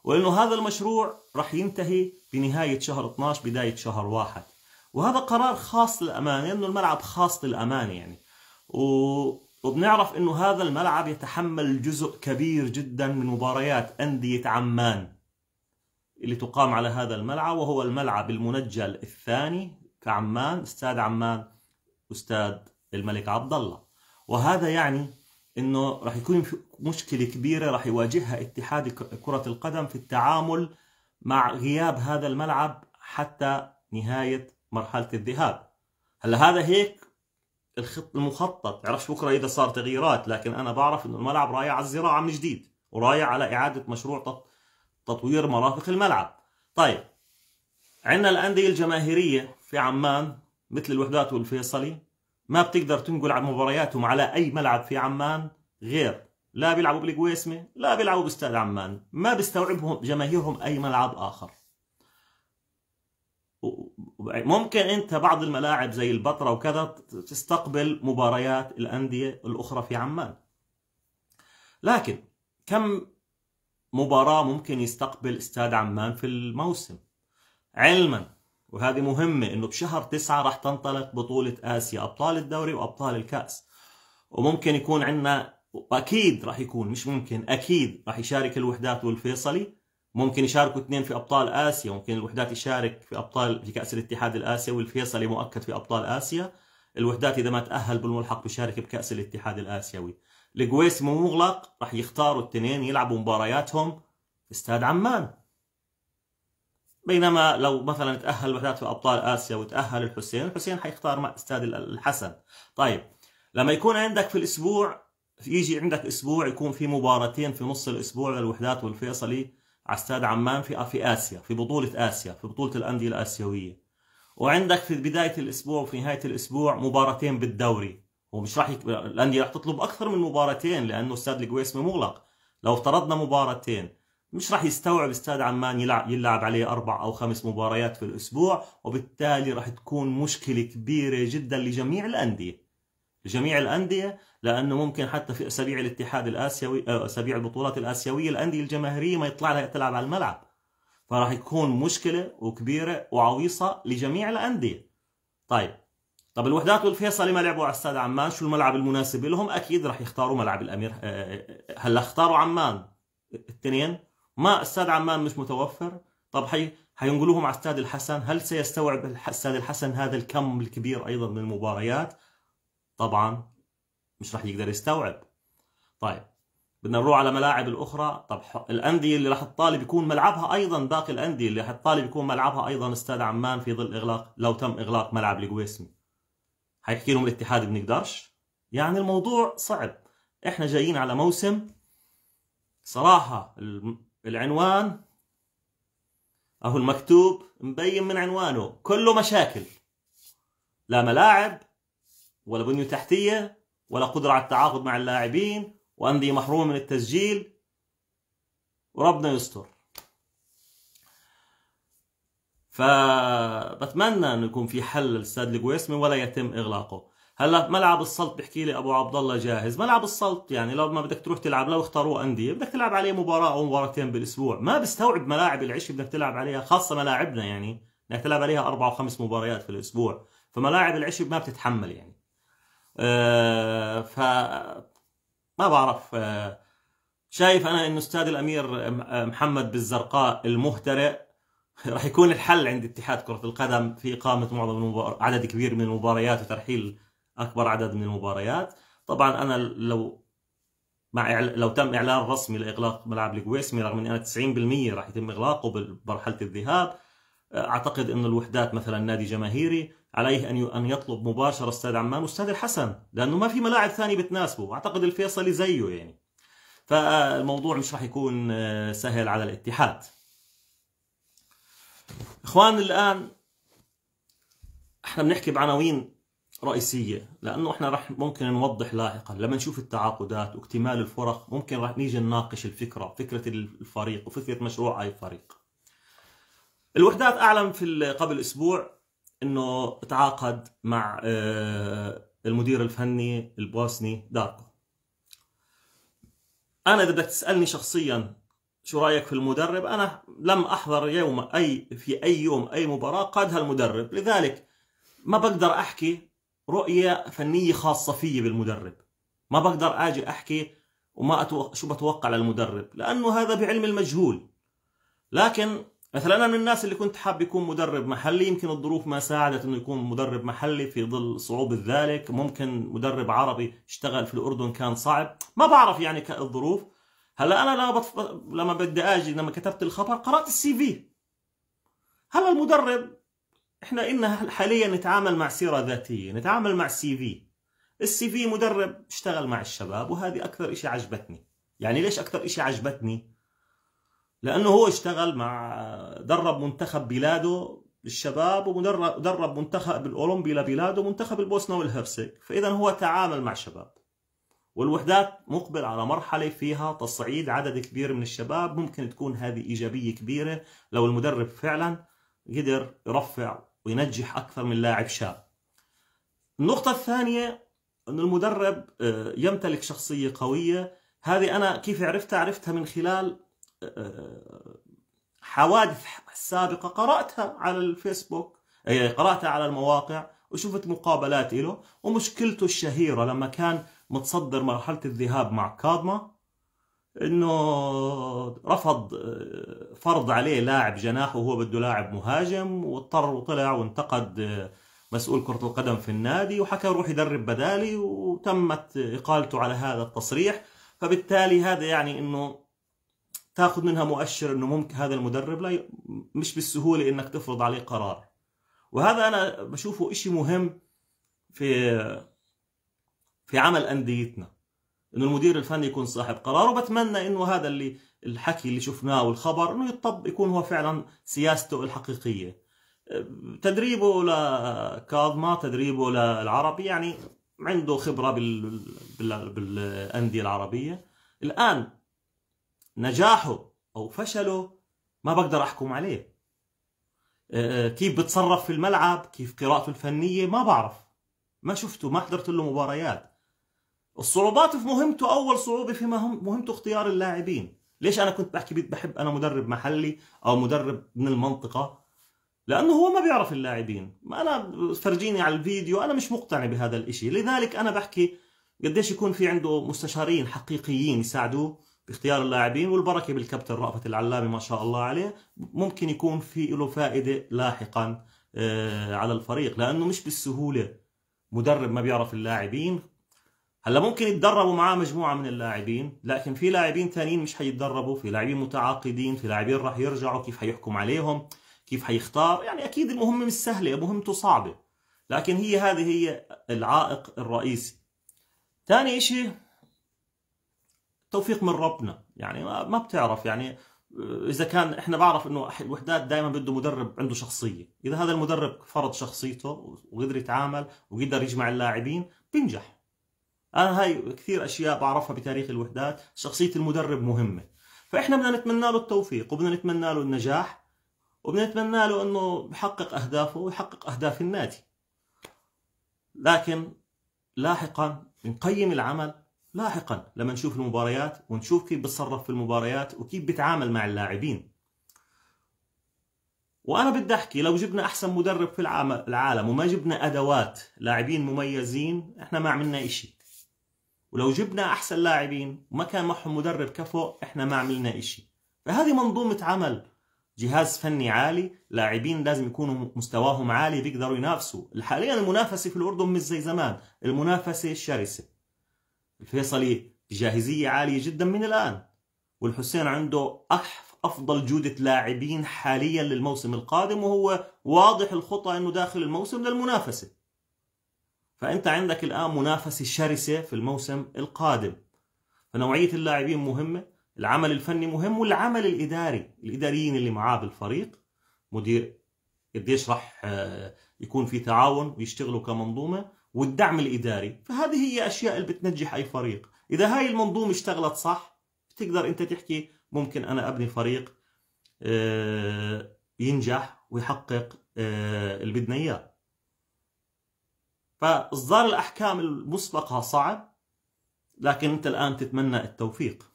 وإنه هذا المشروع راح ينتهي بنهايه شهر 12 بدايه شهر واحد وهذا قرار خاص للأمانة لأنه الملعب خاص للأمانة يعني و... وبنعرف أنه هذا الملعب يتحمل جزء كبير جدا من مباريات أندية عمان اللي تقام على هذا الملعب وهو الملعب المنجل الثاني كعمان استاد عمان استاد الملك عبد الله وهذا يعني انه راح يكون في مشكله كبيره راح يواجهها اتحاد كره القدم في التعامل مع غياب هذا الملعب حتى نهايه مرحله الذهاب هلا هذا هيك الخط المخطط بعرفش بكره اذا صار تغييرات لكن انا بعرف انه الملعب رايح على الزراعه من جديد ورايح على اعاده مشروع تطوير مرافق الملعب طيب عندنا الانديه الجماهيريه في عمان مثل الوحدات والفيصلي ما بتقدر تنقل على مبارياتهم على اي ملعب في عمان غير لا بيلعبوا بالقويسمه لا بيلعبوا باستاد عمان ما بيستوعبهم جماهيرهم اي ملعب اخر ممكن انت بعض الملاعب زي البطرة وكذا تستقبل مباريات الانديه الاخرى في عمان لكن كم مباراه ممكن يستقبل استاد عمان في الموسم علما وهذه مهمه انه بشهر تسعة راح تنطلق بطوله اسيا ابطال الدوري وابطال الكاس وممكن يكون عندنا واكيد راح يكون مش ممكن اكيد راح يشارك الوحدات والفيصلي ممكن يشاركوا اثنين في ابطال اسيا ممكن الوحدات يشارك في ابطال في كاس الاتحاد الاسيوي والفيصلي مؤكد في ابطال اسيا الوحدات اذا ما تاهل بالملحق بيشارك بكاس الاتحاد الاسيوي القويس مو مغلق راح يختاروا الاثنين يلعبوا مبارياتهم استاد عمان بينما لو مثلا تاهل الوحدات في ابطال اسيا وتاهل الحسين الحسين حيختار مع استاد الحسن طيب لما يكون عندك في الاسبوع يجي عندك اسبوع يكون في مباراتين في نص الاسبوع للوحدات والفيصلي على استاد عمان في في اسيا في بطوله اسيا في بطوله الانديه الاسيويه وعندك في بدايه الاسبوع وفي نهايه الاسبوع مباراتين بالدوري ومش راح يك... الانديه راح تطلب اكثر من مباراتين لانه استاد القويسمي مغلق لو افترضنا مباراتين مش راح يستوعب استاد عمان يلعب, يلعب عليه اربع او خمس مباريات في الاسبوع وبالتالي راح تكون مشكله كبيره جدا لجميع الانديه جميع الأندية لأنه ممكن حتى في أسابيع الاتحاد الآسيوي آه، أسابيع البطولات الآسيوية الأندية الجماهيرية ما يطلع لها تلعب على الملعب فراح يكون مشكلة وكبيرة وعويصة لجميع الأندية طيب طب الوحدات والفيصلي ما لعبوا على استاد عمان شو الملعب المناسب لهم اكيد راح يختاروا ملعب الامير آه، آه، هلا اختاروا عمان الاثنين ما استاد عمان مش متوفر طب حي حينقلوهم على استاد الحسن هل سيستوعب استاد الحسن هذا الكم الكبير ايضا من المباريات طبعا مش راح يقدر يستوعب طيب بدنا نروح على ملاعب الاخرى طب الانديه اللي راح الطالب يكون ملعبها ايضا باقي الانديه اللي راح الطالب يكون ملعبها ايضا استاد عمان في ظل اغلاق لو تم اغلاق ملعب القويسمي حيحكي لهم الاتحاد بنقدرش يعني الموضوع صعب احنا جايين على موسم صراحه العنوان اهو المكتوب مبين من عنوانه كله مشاكل لا ملاعب ولا بنية تحتية ولا قدرة على التعاقد مع اللاعبين وأندية محرومة من التسجيل وربنا يستر فبتمنى انه يكون في حل للاستاد القويسمي ولا يتم اغلاقه هلا ملعب السلط بيحكي لي ابو عبد الله جاهز ملعب السلط يعني لو ما بدك تروح تلعب لو اختاروه انديه بدك تلعب عليه مباراه او مباراتين بالاسبوع ما بستوعب ملاعب العشب بدك تلعب عليها خاصه ملاعبنا يعني بدك تلعب عليها اربع وخمس مباريات في الاسبوع فملاعب العشب ما بتتحمل يعني آه، ف ما بعرف آه، شايف انا انه استاد الامير آه، محمد بالزرقاء المهترئ [laughs] راح يكون الحل عند اتحاد كره القدم في اقامه معظم المبار... عدد كبير من المباريات وترحيل اكبر عدد من المباريات طبعا انا لو مع إعل... لو تم اعلان رسمي لاغلاق ملعب القويسمي رغم اني انا 90% راح يتم اغلاقه بمرحله الذهاب اعتقد انه الوحدات مثلا نادي جماهيري عليه ان ان يطلب مباشره استاذ عمان واستاذ الحسن لانه ما في ملاعب ثانيه بتناسبه اعتقد الفيصلي زيه يعني فالموضوع مش راح يكون آه، سهل على الاتحاد اخوان الان احنا بنحكي بعناوين رئيسيه لانه احنا راح ممكن نوضح لاحقا لما نشوف التعاقدات واكتمال الفرق ممكن راح نيجي نناقش الفكره فكره الفريق وفكره مشروع اي فريق الوحدات اعلن في قبل اسبوع انه تعاقد مع آه، المدير الفني البوسني داركو انا اذا بدك تسالني شخصيا شو رايك في المدرب انا لم احضر يوم اي في اي يوم اي مباراه قادها المدرب لذلك ما بقدر احكي رؤيه فنيه خاصه في بالمدرب ما بقدر اجي احكي وما أتو... شو بتوقع للمدرب لانه هذا بعلم المجهول لكن مثلا انا من الناس اللي كنت حاب يكون مدرب محلي يمكن الظروف ما ساعدت انه يكون مدرب محلي في ظل صعوبة ذلك ممكن مدرب عربي اشتغل في الاردن كان صعب ما بعرف يعني الظروف هلا انا لما بتف... لما بدي اجي لما كتبت الخبر قرات السي في هلا المدرب احنا إن حاليا نتعامل مع سيره ذاتيه نتعامل مع سي في السي في مدرب اشتغل مع الشباب وهذه اكثر شيء عجبتني يعني ليش اكثر شيء عجبتني لانه هو اشتغل مع درب منتخب بلاده الشباب ودرب منتخب الاولمبي لبلاده منتخب البوسنه والهرسك فاذا هو تعامل مع شباب والوحدات مقبل على مرحله فيها تصعيد عدد كبير من الشباب ممكن تكون هذه ايجابيه كبيره لو المدرب فعلا قدر يرفع وينجح اكثر من لاعب شاب النقطه الثانيه انه المدرب آه، يمتلك شخصيه قويه هذه انا كيف عرفتها عرفتها من خلال حوادث سابقة قرأتها على الفيسبوك قرأتها على المواقع وشفت مقابلات له ومشكلته الشهيرة لما كان متصدر مرحلة الذهاب مع كاظمة انه رفض آه، فرض عليه لاعب جناح وهو بده لاعب مهاجم واضطر وطلع وانتقد آه، مسؤول كرة القدم في النادي وحكى روح يدرب بدالي وتمت اقالته على هذا التصريح فبالتالي هذا يعني انه تاخذ منها مؤشر انه ممكن هذا المدرب لا ي... مش بالسهوله انك تفرض عليه قرار وهذا انا بشوفه شيء مهم في في عمل انديتنا انه المدير الفني يكون صاحب قرار وبتمنى انه هذا اللي الحكي اللي شفناه والخبر انه يطب يكون هو فعلا سياسته الحقيقيه تدريبه لكاظمة تدريبه للعربي يعني عنده خبرة بال... بال... بالأندية العربية الآن نجاحه او فشله ما بقدر احكم عليه آه، آه، كيف بتصرف في الملعب كيف قراءته الفنيه ما بعرف ما شفته ما حضرت له مباريات الصعوبات في مهمته اول صعوبه في مهمته اختيار اللاعبين ليش انا كنت بحكي بحب انا مدرب محلي او مدرب من المنطقه لانه هو ما بيعرف اللاعبين ما انا فرجيني على الفيديو انا مش مقتنع بهذا الاشي لذلك انا بحكي قديش يكون في عنده مستشارين حقيقيين يساعدوه باختيار اللاعبين والبركه بالكابتن رأفت العلامي ما شاء الله عليه ممكن يكون في له فائده لاحقا آه، على الفريق لانه مش بالسهوله مدرب ما بيعرف اللاعبين هلا ممكن يتدربوا معاه مجموعه من اللاعبين لكن في لاعبين ثانيين مش حيتدربوا في لاعبين متعاقدين في لاعبين راح يرجعوا كيف حيحكم عليهم كيف حيختار يعني اكيد المهمه مش سهله مهمته صعبه لكن هي هذه هي العائق الرئيسي ثاني شيء توفيق من ربنا يعني ما بتعرف يعني آه، اذا كان احنا بعرف انه الوحدات دائما بده مدرب عنده شخصيه اذا هذا المدرب فرض شخصيته وقدر يتعامل وقدر يجمع اللاعبين بينجح انا هاي كثير اشياء بعرفها بتاريخ الوحدات شخصيه المدرب مهمه فاحنا بدنا نتمنى له التوفيق وبدنا نتمنى له النجاح وبدنا نتمنى له انه يحقق اهدافه ويحقق اهداف النادي لكن لاحقا نقيم العمل لاحقا لما نشوف المباريات ونشوف كيف بتصرف في المباريات وكيف بيتعامل مع اللاعبين وانا بدي احكي لو جبنا احسن مدرب في العالم وما جبنا ادوات لاعبين مميزين احنا ما عملنا إشي ولو جبنا احسن لاعبين وما كان معهم مدرب كفو احنا ما عملنا إشي فهذه منظومه عمل جهاز فني عالي لاعبين لازم يكونوا مستواهم عالي بيقدروا ينافسوا حاليا المنافسه في الاردن مش زي زمان المنافسه شرسه الفيصلي جاهزية عالية جدا من الآن والحسين عنده أفضل جودة لاعبين حاليا للموسم القادم وهو واضح الخطى أنه داخل الموسم للمنافسة فأنت عندك الآن منافسة شرسة في الموسم القادم فنوعية اللاعبين مهمة العمل الفني مهم والعمل الإداري الإداريين اللي معاه بالفريق مدير قديش راح آه، يكون في تعاون ويشتغلوا كمنظومة والدعم الاداري فهذه هي اشياء اللي بتنجح اي فريق اذا هاي المنظومه اشتغلت صح بتقدر انت تحكي ممكن انا ابني فريق آه، ينجح ويحقق آه، اللي بدنا اياه فاصدار الاحكام المسبقه صعب لكن انت الان تتمنى التوفيق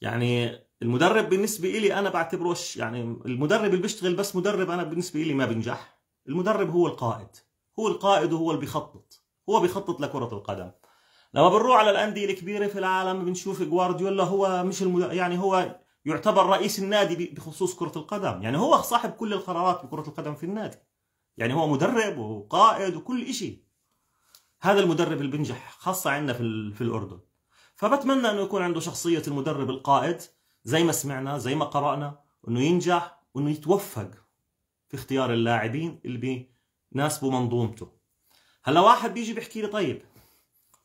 يعني المدرب بالنسبه إلي انا بعتبره يعني المدرب اللي بيشتغل بس مدرب انا بالنسبه إلي ما بنجح المدرب هو القائد هو القائد وهو اللي بيخطط هو بيخطط لكرة القدم لما بنروح على الأندية الكبيرة في العالم بنشوف جوارديولا هو مش المد... يعني هو يعتبر رئيس النادي بخصوص كرة القدم يعني هو صاحب كل القرارات بكرة القدم في النادي يعني هو مدرب وقائد وكل شيء هذا المدرب اللي بنجح خاصة عندنا في, في الأردن فبتمنى أنه يكون عنده شخصية المدرب القائد زي ما سمعنا زي ما قرأنا أنه ينجح وأنه يتوفق في اختيار اللاعبين اللي ناسبه منظومته هلا واحد بيجي بيحكي لي طيب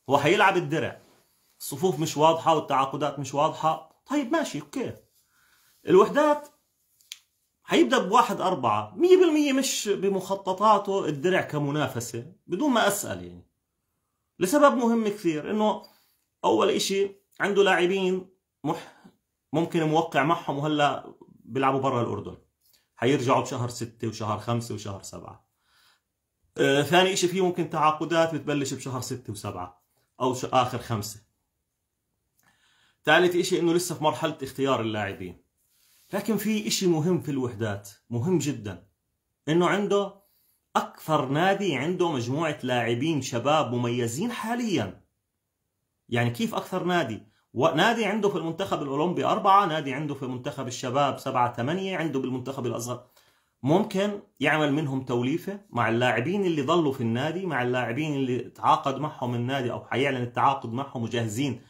هو حيلعب الدرع الصفوف مش واضحه والتعاقدات مش واضحه طيب ماشي اوكي الوحدات حيبدا بواحد أربعة مية بالمية مش بمخططاته الدرع كمنافسة بدون ما أسأل يعني لسبب مهم كثير إنه أول إشي عنده لاعبين مح ممكن موقع معهم وهلا بيلعبوا برا الأردن حيرجعوا بشهر ستة وشهر خمسة وشهر سبعة آه، ثاني شيء في ممكن تعاقدات بتبلش بشهر ستة وسبعة أو آخر خمسة ثالث شيء إنه لسه في مرحلة اختيار اللاعبين لكن في شيء مهم في الوحدات مهم جدا إنه عنده أكثر نادي عنده مجموعة لاعبين شباب مميزين حاليا يعني كيف أكثر نادي نادي عنده في المنتخب الأولمبي أربعة نادي عنده في منتخب الشباب سبعة ثمانية عنده بالمنتخب الأصغر ممكن يعمل منهم توليفه مع اللاعبين اللي ظلوا في النادي مع اللاعبين اللي تعاقد معهم النادي او حيعلن التعاقد معهم وجاهزين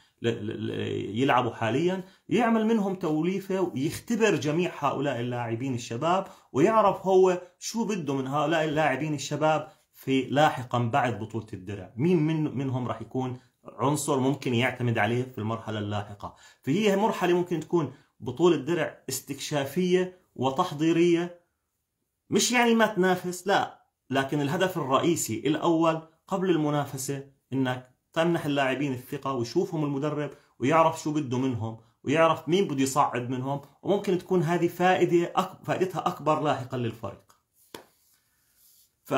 يلعبوا حاليا يعمل منهم توليفه ويختبر جميع هؤلاء اللاعبين الشباب ويعرف هو شو بده من هؤلاء اللاعبين الشباب في لاحقا بعد بطوله الدرع مين من منهم راح يكون عنصر ممكن يعتمد عليه في المرحله اللاحقه فهي مرحله ممكن تكون بطوله درع استكشافيه وتحضيريه مش يعني ما تنافس لا لكن الهدف الرئيسي الأول قبل المنافسة إنك تمنح اللاعبين الثقة ويشوفهم المدرب ويعرف شو بده منهم ويعرف مين بده يصعد منهم وممكن تكون هذه فائدة أك... فائدتها أكبر لاحقا للفريق ف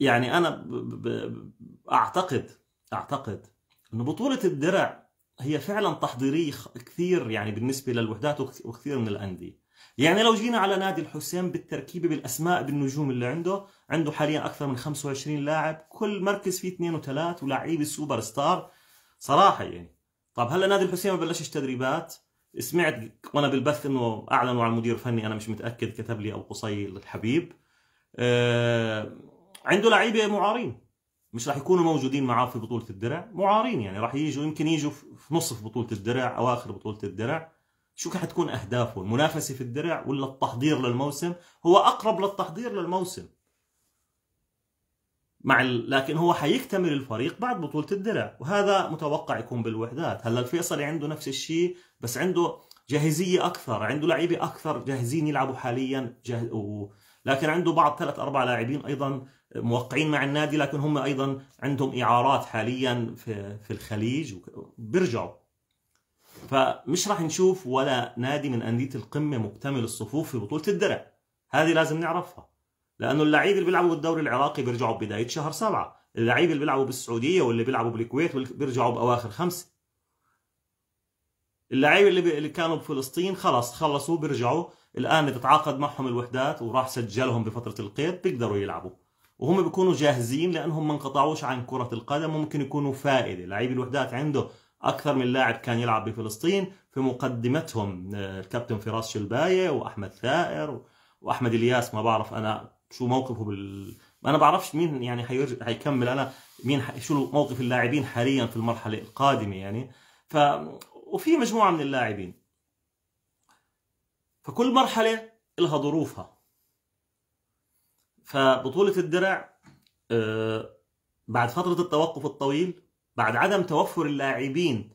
يعني أنا ب... ب... أعتقد أعتقد أنه بطولة الدرع هي فعلا تحضيرية كثير يعني بالنسبة للوحدات وكثير من الأندية يعني لو جينا على نادي الحسين بالتركيبة بالأسماء بالنجوم اللي عنده عنده حاليا أكثر من 25 لاعب كل مركز فيه اثنين وثلاث ولاعيبة سوبر ستار صراحة يعني طب هلا نادي الحسين ما بلشش تدريبات سمعت وانا بالبث انه اعلنوا على المدير الفني انا مش متاكد كتب لي او قصي الحبيب أه عنده لعيبه معارين مش راح يكونوا موجودين معاه في بطوله الدرع معارين يعني راح يجوا يمكن يجوا في نصف بطوله الدرع اواخر بطوله الدرع شو حتكون اهدافه المنافسه في الدرع ولا التحضير للموسم هو اقرب للتحضير للموسم مع ال... لكن هو حيكتمل الفريق بعد بطولة الدرع وهذا متوقع يكون بالوحدات هلا الفيصلي عنده نفس الشيء بس عنده جاهزية أكثر عنده لعيبة أكثر جاهزين يلعبوا حاليا جاه... و... لكن عنده بعض ثلاث أربع لاعبين أيضا موقعين مع النادي لكن هم أيضا عندهم إعارات حاليا في, في الخليج و... بيرجعوا فمش راح نشوف ولا نادي من انديه القمه مكتمل الصفوف في بطوله الدرع هذه لازم نعرفها لانه اللعيب اللي بيلعبوا بالدوري العراقي بيرجعوا ببدايه شهر سبعة اللعيب اللي بيلعبوا بالسعوديه واللي بيلعبوا بالكويت بيرجعوا باواخر خمسة اللعيب اللي, بي... اللي كانوا بفلسطين خلاص خلصوا بيرجعوا الان بتتعاقد معهم الوحدات وراح سجلهم بفتره القيد بيقدروا يلعبوا وهم بيكونوا جاهزين لانهم ما انقطعوش عن كره القدم ممكن يكونوا فائده لعيب الوحدات عنده اكثر من لاعب كان يلعب بفلسطين في مقدمتهم آه، الكابتن فراس شلبايه واحمد ثائر واحمد الياس ما بعرف انا شو موقفه بال انا بعرفش مين يعني حيرج... حيكمل انا مين ح... شو موقف اللاعبين حاليا في المرحله القادمه يعني ف وفي مجموعه من اللاعبين فكل مرحله لها ظروفها فبطوله الدرع آه، بعد فتره التوقف الطويل بعد عدم توفر اللاعبين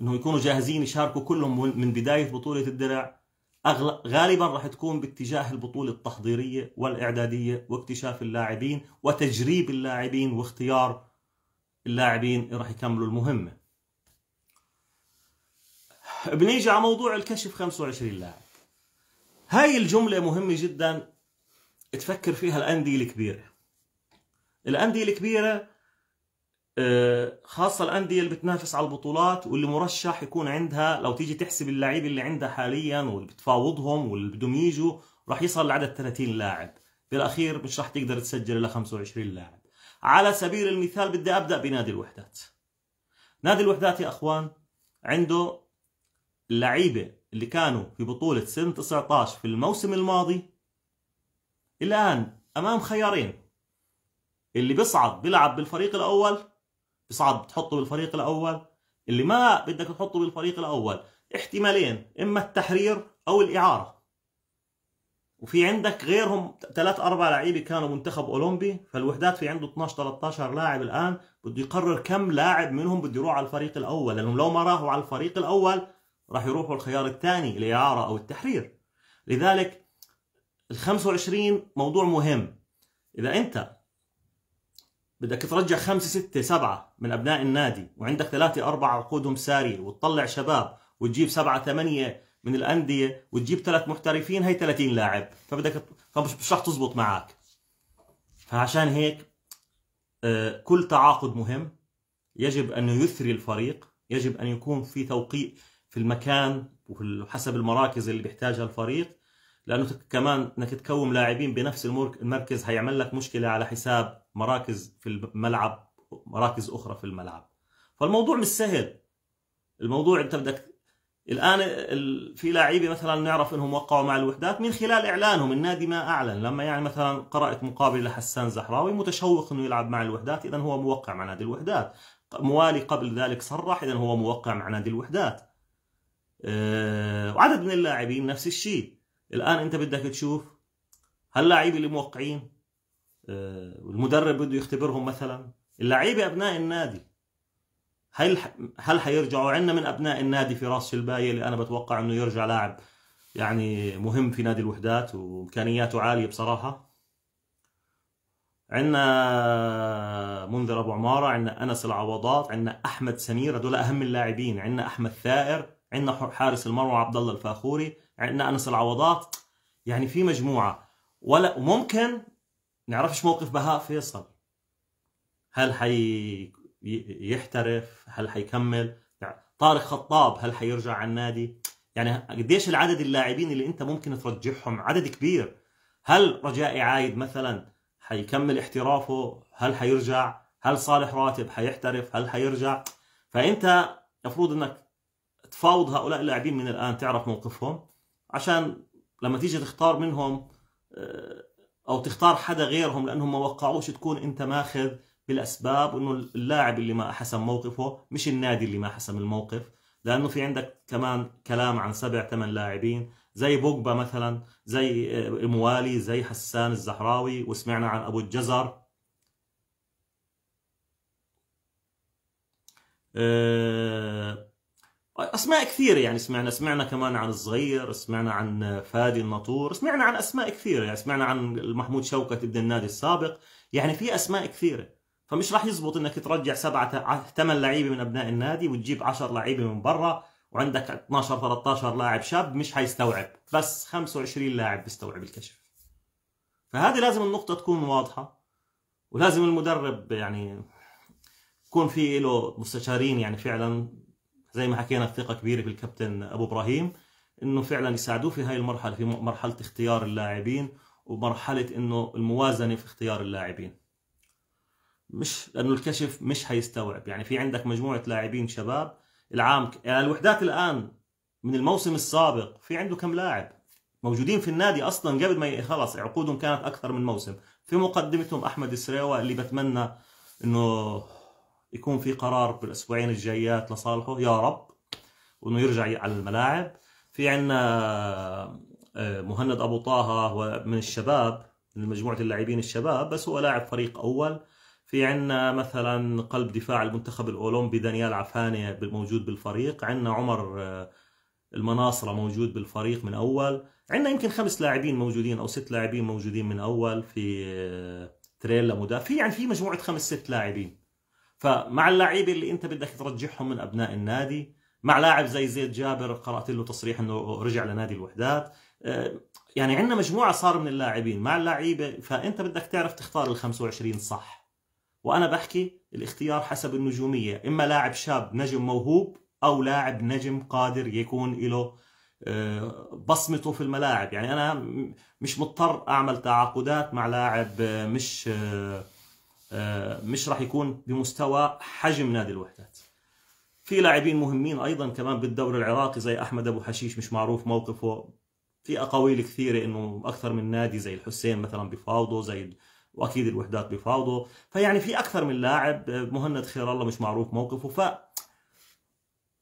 انه يكونوا جاهزين يشاركوا كلهم من بدايه بطوله الدرع غالبا راح تكون باتجاه البطوله التحضيريه والاعداديه واكتشاف اللاعبين وتجريب اللاعبين واختيار اللاعبين اللي راح يكملوا المهمه. بنيجي على موضوع الكشف 25 لاعب. هاي الجمله مهمه جدا تفكر فيها الانديه الكبيره. الانديه الكبيره آه، خاصة الأندية اللي بتنافس على البطولات واللي مرشح يكون عندها لو تيجي تحسب اللعيبة اللي عندها حاليا واللي بتفاوضهم واللي بدهم يجوا راح يصل لعدد 30 لاعب بالأخير مش راح تقدر تسجل إلى 25 لاعب على سبيل المثال بدي أبدأ بنادي الوحدات نادي الوحدات يا أخوان عنده اللعيبة اللي كانوا في بطولة سن 19 في الموسم الماضي الآن أمام خيارين اللي بيصعد بيلعب بالفريق الأول بصعب تحطه بالفريق الاول اللي ما بدك تحطه بالفريق الاول احتمالين اما التحرير او الاعاره وفي عندك غيرهم ثلاث اربع لعيبه كانوا منتخب اولمبي فالوحدات في عنده 12 13 لاعب الان بده يقرر كم لاعب منهم بده يروح على الفريق الاول لانهم لو ما راحوا على الفريق الاول راح يروحوا الخيار الثاني الاعاره او التحرير لذلك ال 25 موضوع مهم اذا انت بدك ترجع خمسة ستة سبعة من أبناء النادي وعندك ثلاثة أربعة عقودهم سارية وتطلع شباب وتجيب سبعة ثمانية من الأندية وتجيب ثلاث محترفين هي 30 لاعب فبدك فمش رح تزبط معك فعشان هيك آه، كل تعاقد مهم يجب أن يثري الفريق يجب أن يكون في توقيع في المكان وحسب المراكز اللي بيحتاجها الفريق لانه كمان انك تكوم لاعبين بنفس المركز هيعمل لك مشكله على حساب مراكز في الملعب مراكز اخرى في الملعب فالموضوع مش سهل الموضوع انت بدك الان في لاعيبه مثلا نعرف انهم وقعوا مع الوحدات من خلال اعلانهم النادي ما اعلن لما يعني مثلا قرات مقابله لحسان زحراوي متشوق انه يلعب مع الوحدات اذا هو موقع مع نادي الوحدات موالي قبل ذلك صرح اذا هو موقع مع نادي الوحدات آه، وعدد من اللاعبين نفس الشيء الان انت بدك تشوف هاللاعبين اللي موقعين آه، المدرب بده يختبرهم مثلا اللعيبه ابناء النادي هل هل حيرجعوا عندنا من ابناء النادي في راس الباية اللي انا بتوقع انه يرجع لاعب يعني مهم في نادي الوحدات وامكانياته عاليه بصراحه عندنا منذر ابو عماره عندنا انس العوضات عندنا احمد سمير هذول اهم اللاعبين عندنا احمد ثائر عندنا حارس المرمى عبد الله الفاخوري عندنا انس العوضات يعني في مجموعه ولا وممكن نعرفش موقف بهاء فيصل هل حي يحترف هل حيكمل طارق خطاب هل حيرجع على النادي يعني قديش العدد اللاعبين اللي انت ممكن ترجعهم عدد كبير هل رجائي عايد مثلا حيكمل احترافه هل حيرجع هل صالح راتب حيحترف هل حيرجع فانت المفروض انك تفاوض هؤلاء اللاعبين من الان تعرف موقفهم عشان لما تيجي تختار منهم آه، او تختار حدا غيرهم لانهم ما وقعوش تكون انت ماخذ بالاسباب انه اللاعب اللي ما حسم موقفه مش النادي اللي ما حسم الموقف لانه في عندك كمان كلام عن سبع ثمان لاعبين زي بوجبا مثلا زي آه، موالي زي حسان الزهراوي وسمعنا عن ابو الجزر أه اسماء كثيره يعني سمعنا سمعنا كمان عن الصغير سمعنا عن فادي الناطور سمعنا عن اسماء كثيره يعني سمعنا عن محمود شوكت ابن النادي السابق يعني في اسماء كثيره فمش راح يزبط انك ترجع سبعة ثمان لعيبه من ابناء النادي وتجيب 10 لعيبه من برا وعندك 12 13 لاعب شاب مش حيستوعب بس 25 لاعب بيستوعب الكشف فهذه لازم النقطة تكون واضحة ولازم المدرب يعني يكون في له مستشارين يعني فعلا زي ما حكينا الثقه كبيره بالكابتن ابو ابراهيم انه فعلا يساعدوه في هاي المرحله في مرحله اختيار اللاعبين ومرحله انه الموازنه في اختيار اللاعبين مش لانه الكشف مش حيستوعب يعني في عندك مجموعه لاعبين شباب العام يعني الوحدات الان من الموسم السابق في عنده كم لاعب موجودين في النادي اصلا قبل ما خلص عقودهم كانت اكثر من موسم في مقدمتهم احمد السريوة اللي بتمنى انه يكون في قرار بالاسبوعين الجايات لصالحه يا رب وانه يرجع على الملاعب في عندنا آه، مهند ابو طه هو من الشباب من مجموعه اللاعبين الشباب بس هو لاعب فريق اول في عندنا مثلا قلب دفاع المنتخب الاولمبي دانيال عفانه موجود بالفريق عندنا عمر آه، المناصره موجود بالفريق من اول عندنا يمكن خمس لاعبين موجودين او ست لاعبين موجودين من اول في آه، تريلا مدافع في يعني في مجموعه خمس ست لاعبين فمع اللعيبه اللي انت بدك ترجعهم من ابناء النادي مع لاعب زي زيد جابر قرات له تصريح انه رجع لنادي الوحدات آه، يعني عندنا مجموعه صار من اللاعبين مع اللعيبه فانت بدك تعرف تختار ال 25 صح وانا بحكي الاختيار حسب النجوميه اما لاعب شاب نجم موهوب او لاعب نجم قادر يكون له آه، بصمته في الملاعب يعني انا مش مضطر اعمل تعاقدات مع لاعب آه، مش آه، مش راح يكون بمستوى حجم نادي الوحدات في لاعبين مهمين ايضا كمان بالدوري العراقي زي احمد ابو حشيش مش معروف موقفه في اقاويل كثيره انه اكثر من نادي زي الحسين مثلا بفاوضه زي واكيد الوحدات بفاوضه فيعني في اكثر من لاعب آه، مهند خير الله مش معروف موقفه ف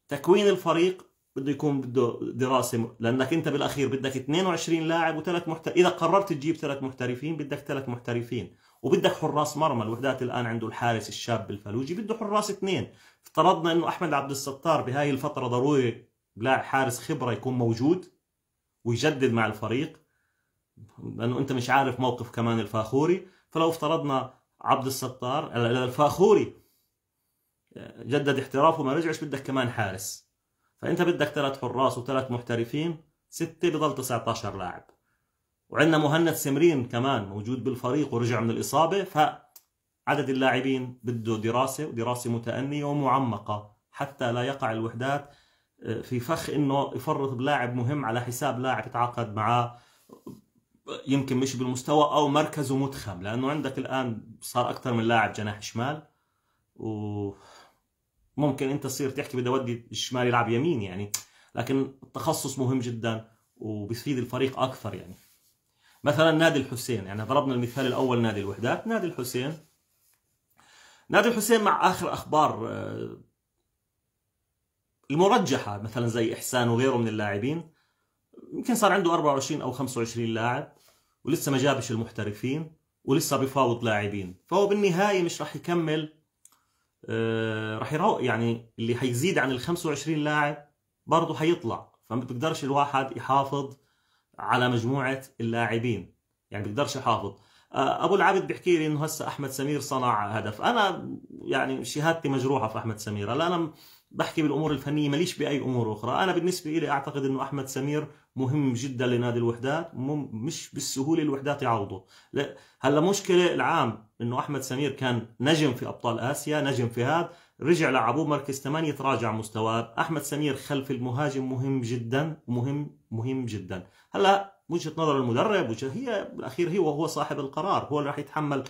تكوين الفريق بده يكون بده دراسه لانك انت بالاخير بدك 22 لاعب وثلاث محترفين اذا قررت تجيب ثلاث محترفين بدك ثلاث محترفين وبدك حراس مرمى الوحدات الان عنده الحارس الشاب الفلوجي بده حراس اثنين افترضنا انه احمد عبد الستار بهاي الفتره ضروري لاعب حارس خبره يكون موجود ويجدد مع الفريق لانه انت مش عارف موقف كمان الفاخوري فلو افترضنا عبد الستار الفاخوري آه، جدد احترافه وما رجعش بدك كمان حارس فانت بدك ثلاث حراس وثلاث محترفين سته بضل 19 لاعب وعندنا مهند سمرين كمان موجود بالفريق ورجع من الإصابة فعدد اللاعبين بده دراسة ودراسة متأنية ومعمقة حتى لا يقع الوحدات آه، في فخ انه يفرط بلاعب مهم على حساب لاعب تعاقد معاه يمكن مش بالمستوى او مركزه متخم لانه عندك الان صار اكثر من لاعب جناح شمال وممكن انت تصير تحكي بدي اودي الشمال يلعب يمين يعني لكن التخصص مهم جدا وبيفيد الفريق اكثر يعني مثلا نادي الحسين يعني ضربنا المثال الاول نادي الوحدات نادي الحسين نادي الحسين مع اخر اخبار آه، المرجحه مثلا زي احسان وغيره من اللاعبين يمكن صار عنده 24 او 25 لاعب ولسه ما جابش المحترفين ولسه بيفاوض لاعبين فهو بالنهايه مش راح يكمل آه، راح يروق يعني اللي حيزيد عن ال 25 لاعب برضه حيطلع فما بتقدرش الواحد يحافظ على مجموعه اللاعبين يعني بيقدرش يحافظ آه، ابو العبد بيحكي لي انه هسه احمد سمير صنع هدف انا يعني شهادتي مجروحه في احمد سمير هلا انا بحكي بالامور الفنيه ماليش باي امور اخرى انا بالنسبه لي اعتقد انه احمد سمير مهم جدا لنادي الوحدات مش بالسهوله الوحدات يعوضه هلا مشكله العام انه احمد سمير كان نجم في ابطال اسيا نجم في هذا رجع لعبوه مركز 8 تراجع مستواه احمد سمير خلف المهاجم مهم جدا مهم مهم جدا هلا وجهه نظر المدرب وجهه هي بالاخير هو هو صاحب القرار هو اللي راح يتحمل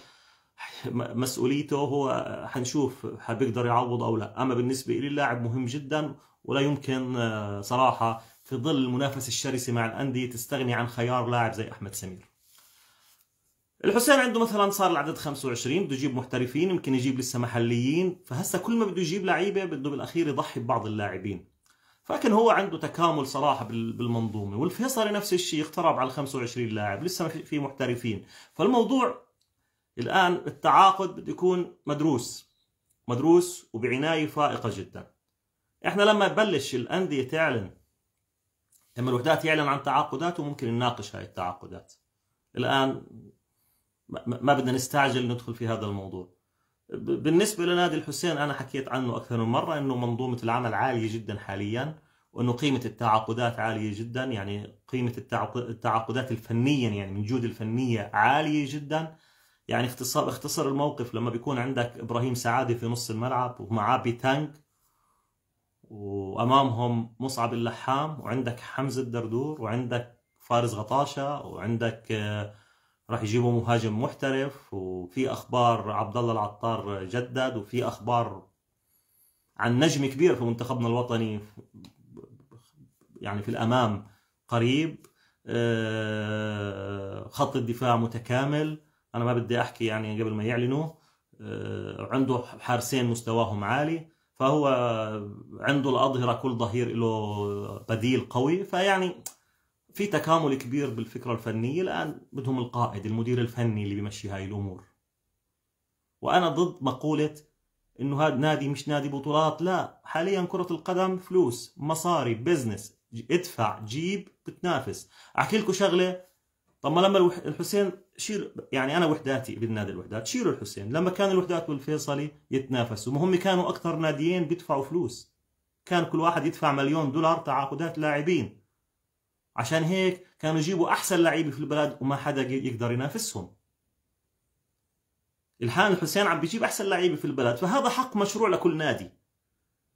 مسؤوليته هو حنشوف هل بيقدر يعوض او لا اما بالنسبه لي اللاعب مهم جدا ولا يمكن آه، صراحه في ظل المنافسه الشرسه مع الانديه تستغني عن خيار لاعب زي احمد سمير الحسين عنده مثلا صار العدد 25 بده يجيب محترفين يمكن يجيب لسه محليين فهسه كل ما بده يجيب لعيبه بده بالاخير يضحي ببعض اللاعبين لكن هو عنده تكامل صراحه بالمنظومه والفيصلي نفس الشيء اقترب على 25 لاعب لسه في محترفين فالموضوع الان التعاقد بده يكون مدروس مدروس وبعنايه فائقه جدا احنا لما تبلش الانديه تعلن لما الوحدات يعلن عن تعاقداته ممكن نناقش هاي التعاقدات الان ما بدنا نستعجل ندخل في هذا الموضوع بالنسبة لنادي الحسين أنا حكيت عنه أكثر من مرة أنه منظومة العمل عالية جدا حاليا وأنه قيمة التعاقدات عالية جدا يعني قيمة التعاقدات الفنيا يعني من جود الفنية عالية جدا يعني اختصار اختصر الموقف لما بيكون عندك إبراهيم سعادة في نص الملعب ومعاه بيتانك وأمامهم مصعب اللحام وعندك حمزة الدردور وعندك فارس غطاشة وعندك آه راح يجيبوا مهاجم محترف وفي اخبار عبد الله العطار جدد وفي اخبار عن نجم كبير في منتخبنا الوطني يعني في الامام قريب آه، خط الدفاع متكامل انا ما بدي احكي يعني قبل ما يعلنوا آه، عنده حارسين مستواهم عالي فهو عنده الاظهره كل ظهير له بديل قوي فيعني في تكامل كبير بالفكره الفنيه الان بدهم القائد المدير الفني اللي بيمشي هاي الامور وانا ضد مقوله انه هذا نادي مش نادي بطولات لا حاليا كره القدم فلوس مصاري بزنس ادفع جيب بتنافس احكي لكم شغله طب ما لما الحسين شيل يعني انا وحداتي بالنادي الوحدات شيلوا الحسين لما كان الوحدات والفيصلي يتنافسوا هم كانوا اكثر ناديين بيدفعوا فلوس كان كل واحد يدفع مليون دولار تعاقدات لاعبين عشان هيك كانوا يجيبوا احسن لعيبه في البلد وما حدا يقدر ينافسهم الحان الحسين عم بيجيب احسن لعيبه في البلد فهذا حق مشروع لكل نادي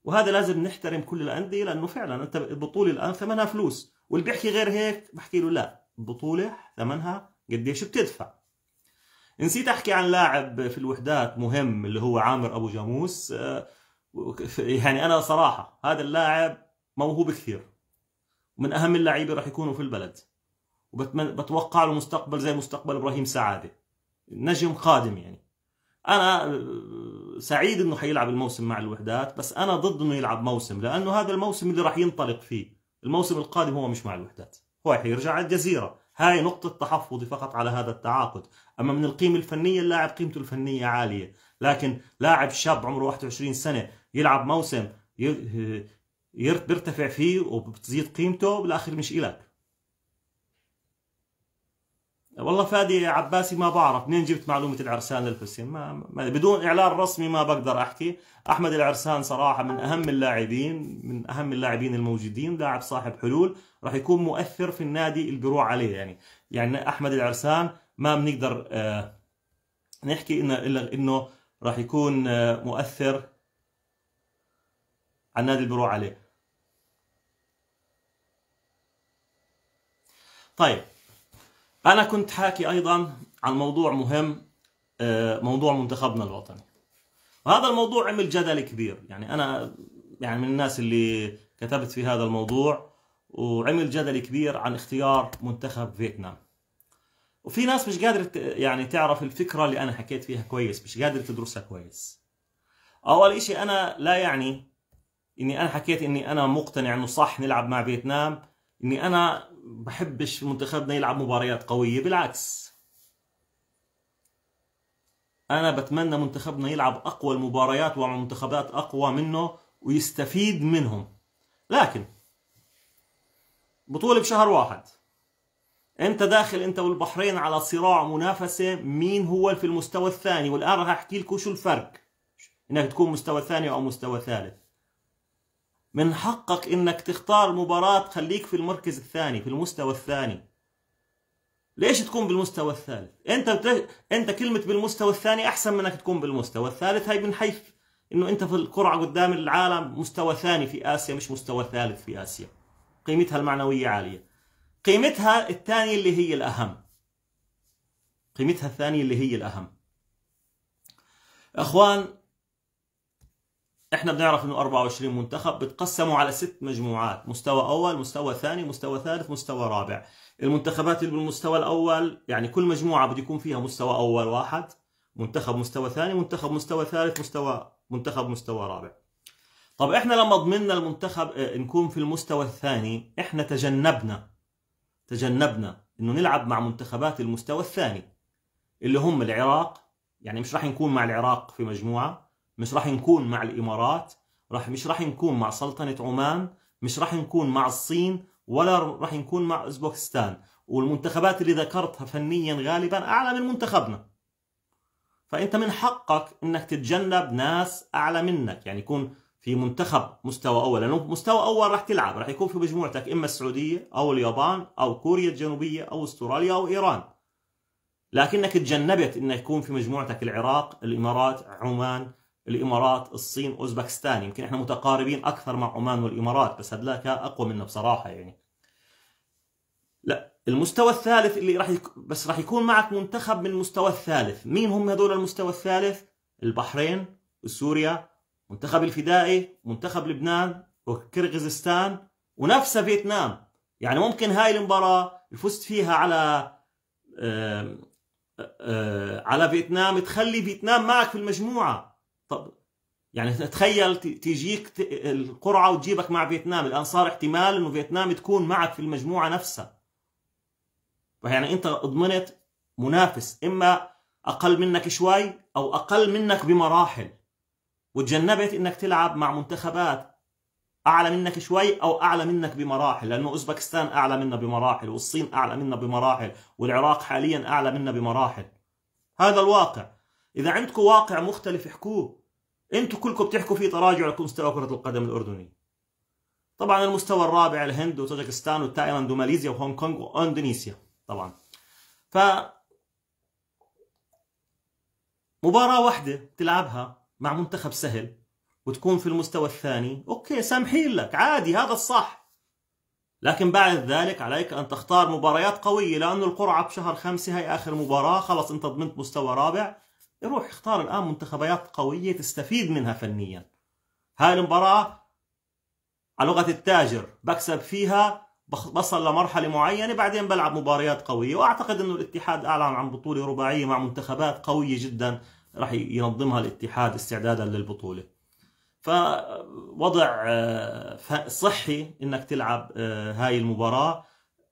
وهذا لازم نحترم كل الانديه لانه فعلا انت البطوله الان ثمنها فلوس واللي بيحكي غير هيك بحكي له لا البطوله ثمنها قديش بتدفع نسيت احكي عن لاعب في الوحدات مهم اللي هو عامر ابو جاموس آه، يعني انا صراحه هذا اللاعب موهوب كثير ومن اهم اللعيبه راح يكونوا في البلد وبتوقع له مستقبل زي مستقبل ابراهيم سعاده نجم قادم يعني انا سعيد انه حيلعب الموسم مع الوحدات بس انا ضد انه يلعب موسم لانه هذا الموسم اللي راح ينطلق فيه الموسم القادم هو مش مع الوحدات هو حيرجع على الجزيره هاي نقطة تحفظي فقط على هذا التعاقد أما من القيمة الفنية اللاعب قيمته الفنية عالية لكن لاعب شاب عمره 21 سنة يلعب موسم بيرتفع فيه وبتزيد قيمته بالاخر مش الك والله فادي عباسي ما بعرف منين جبت معلومه العرسان للحسين ما, بدون اعلان رسمي ما بقدر احكي احمد العرسان صراحه من اهم اللاعبين من اهم اللاعبين الموجودين لاعب صاحب حلول راح يكون مؤثر في النادي اللي بيروح عليه يعني يعني احمد العرسان ما بنقدر آه، نحكي انه الا انه راح يكون آه، مؤثر على النادي اللي بيروح عليه طيب أنا كنت حاكي أيضا عن موضوع مهم آه، موضوع منتخبنا الوطني وهذا الموضوع عمل جدل كبير يعني أنا يعني من الناس اللي كتبت في هذا الموضوع وعمل جدل كبير عن اختيار منتخب فيتنام وفي ناس مش قادرة يعني تعرف الفكرة اللي أنا حكيت فيها كويس مش قادرة تدرسها كويس أول إشي أنا لا يعني إني أنا حكيت إني أنا مقتنع إنه صح نلعب مع فيتنام إني أنا بحبش منتخبنا يلعب مباريات قوية بالعكس أنا بتمنى منتخبنا يلعب أقوى المباريات ومع منتخبات أقوى منه ويستفيد منهم لكن بطولة بشهر واحد أنت داخل أنت والبحرين على صراع منافسة مين هو في المستوى الثاني والآن راح أحكي لكم شو الفرق إنك تكون مستوى ثاني أو مستوى ثالث من حقك انك تختار مباراة تخليك في المركز الثاني في المستوى الثاني ليش تكون بالمستوى الثالث انت بت... انت كلمة بالمستوى الثاني احسن من انك تكون بالمستوى الثالث هاي من حيث انه انت في القرعة قدام العالم مستوى ثاني في اسيا مش مستوى ثالث في اسيا قيمتها المعنوية عالية قيمتها الثانية اللي هي الاهم قيمتها الثانية اللي هي الاهم اخوان احنا بنعرف انه 24 منتخب بتقسموا على ست مجموعات مستوى اول مستوى ثاني مستوى ثالث مستوى رابع المنتخبات اللي بالمستوى الاول يعني كل مجموعه بده يكون فيها مستوى اول واحد منتخب مستوى ثاني منتخب مستوى ثالث مستوى منتخب مستوى رابع طب احنا لما ضمننا المنتخب آه، نكون في المستوى الثاني احنا تجنبنا تجنبنا انه نلعب مع منتخبات المستوى الثاني اللي هم العراق يعني مش راح نكون مع العراق في مجموعه مش راح نكون مع الامارات راح مش راح نكون مع سلطنه عمان مش راح نكون مع الصين ولا راح نكون مع اوزبكستان والمنتخبات اللي ذكرتها فنيا غالبا اعلى من منتخبنا فانت من حقك انك تتجنب ناس اعلى منك يعني يكون في منتخب مستوى اول لانه مستوى اول راح تلعب راح يكون في مجموعتك اما السعوديه او اليابان او كوريا الجنوبيه او استراليا او ايران لكنك تجنبت انه يكون في مجموعتك العراق الامارات عمان الامارات الصين اوزبكستان يمكن احنا متقاربين اكثر مع عمان والامارات بس هذلاك اقوى منا بصراحه يعني لا المستوى الثالث اللي راح يك... بس راح يكون معك منتخب من المستوى الثالث مين هم هذول المستوى الثالث البحرين سوريا منتخب الفدائي منتخب لبنان وكرغيزستان ونفسها فيتنام يعني ممكن هاي المباراة اللي فزت فيها على آآ آآ على فيتنام تخلي فيتنام معك في المجموعة طب يعني تخيل تجيك القرعه وتجيبك مع فيتنام الان صار احتمال انه فيتنام تكون معك في المجموعه نفسها فيعني انت اضمنت منافس اما اقل منك شوي او اقل منك بمراحل وتجنبت انك تلعب مع منتخبات اعلى منك شوي او اعلى منك بمراحل لانه اوزبكستان اعلى منا بمراحل والصين اعلى منا بمراحل والعراق حاليا اعلى منا بمراحل هذا الواقع اذا عندكم واقع مختلف احكوه انتوا كلكم بتحكوا في تراجع على مستوى كرة القدم الأردني طبعا المستوى الرابع الهند وطاجكستان وتايلاند وماليزيا وهونغ كونغ واندونيسيا طبعا ف مباراة واحدة تلعبها مع منتخب سهل وتكون في المستوى الثاني اوكي سامحين لك عادي هذا الصح لكن بعد ذلك عليك ان تختار مباريات قوية لانه القرعة بشهر خمسة هي اخر مباراة خلص انت ضمنت مستوى رابع يروح يختار الآن منتخبات قوية تستفيد منها فنيا هاي المباراة على لغة التاجر بكسب فيها بصل لمرحلة معينة بعدين بلعب مباريات قوية وأعتقد أنه الاتحاد أعلن عن بطولة رباعية مع منتخبات قوية جدا راح ينظمها الاتحاد استعدادا للبطولة فوضع آه، صحي أنك تلعب آه، هاي المباراة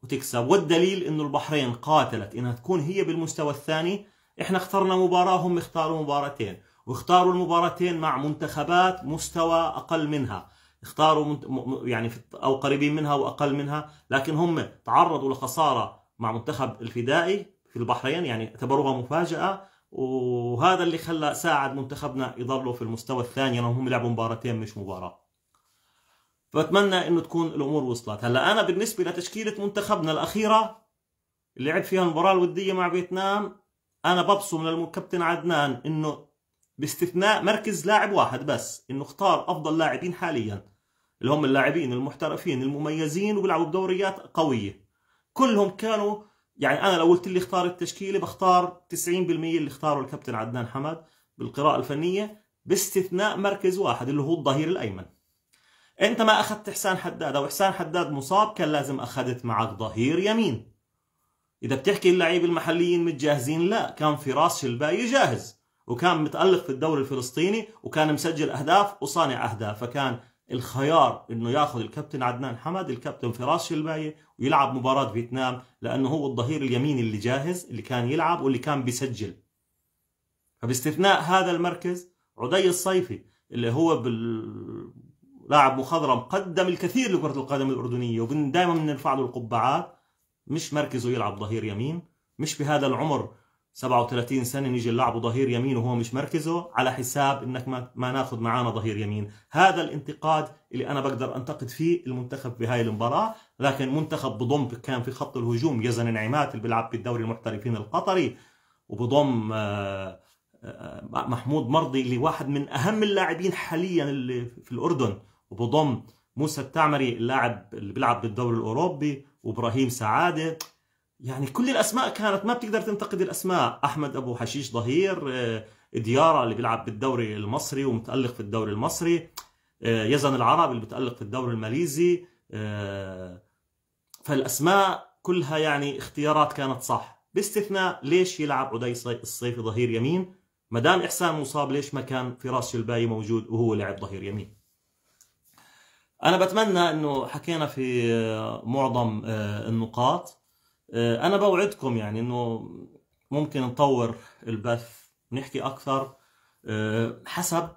وتكسب والدليل أنه البحرين قاتلت أنها تكون هي بالمستوى الثاني احنا اخترنا مباراة هم اختاروا مباراتين واختاروا المباراتين مع منتخبات مستوى أقل منها اختاروا يعني أو قريبين منها وأقل منها لكن هم تعرضوا لخسارة مع منتخب الفدائي في البحرين يعني اعتبروها مفاجأة وهذا اللي خلى ساعد منتخبنا يضلوا في المستوى الثاني لأنهم هم لعبوا مباراتين مش مباراة فبتمنى انه تكون الامور وصلت هلا انا بالنسبه لتشكيله منتخبنا الاخيره اللي لعب فيها المباراه الوديه مع فيتنام انا ببصم للكابتن عدنان انه باستثناء مركز لاعب واحد بس انه اختار افضل لاعبين حاليا اللي هم اللاعبين المحترفين المميزين وبيلعبوا بدوريات قويه كلهم كانوا يعني انا لو قلت لي اختار التشكيله بختار 90% اللي اختاره الكابتن عدنان حمد بالقراءه الفنيه باستثناء مركز واحد اللي هو الظهير الايمن انت ما اخذت حسان حداد او حسان حداد مصاب كان لازم اخذت معك ظهير يمين اذا بتحكي اللعيبه المحليين متجاهزين لا كان فراس شلباي جاهز وكان متالق في الدوري الفلسطيني وكان مسجل اهداف وصانع اهداف فكان الخيار انه ياخذ الكابتن عدنان حمد الكابتن فراس شلبايه ويلعب مباراه فيتنام لانه هو الظهير اليمين اللي جاهز اللي كان يلعب واللي كان بيسجل فباستثناء هذا المركز عدي الصيفي اللي هو بال لاعب مخضرم قدم الكثير لكرة القدم الأردنية ودائما بنرفع له القبعات مش مركزه يلعب ظهير يمين مش بهذا العمر 37 سنه نيجي نلعبه ظهير يمين وهو مش مركزه على حساب انك ما, ما ناخذ معانا ظهير يمين هذا الانتقاد اللي انا بقدر انتقد فيه المنتخب بهاي المباراه لكن منتخب بضم كان في خط الهجوم يزن النعيمات اللي بيلعب بالدوري المحترفين القطري وبضم آه، آه، آه، محمود مرضي اللي واحد من اهم اللاعبين حاليا اللي في الاردن وبضم موسى التعمري اللاعب اللي بيلعب بالدوري الاوروبي وابراهيم سعاده يعني كل الاسماء كانت ما بتقدر تنتقد الاسماء احمد ابو حشيش ظهير آه، ديارة اللي بيلعب بالدوري المصري ومتالق في الدوري المصري آه، يزن العرب اللي بتالق في الدوري الماليزي آه، فالاسماء كلها يعني اختيارات كانت صح باستثناء ليش يلعب عدي الصيفي ظهير يمين ما دام احسان مصاب ليش ما كان فراس شلباي موجود وهو لعب ظهير يمين انا بتمنى انه حكينا في معظم آه، النقاط آه، انا بوعدكم يعني انه ممكن نطور البث نحكي اكثر آه، حسب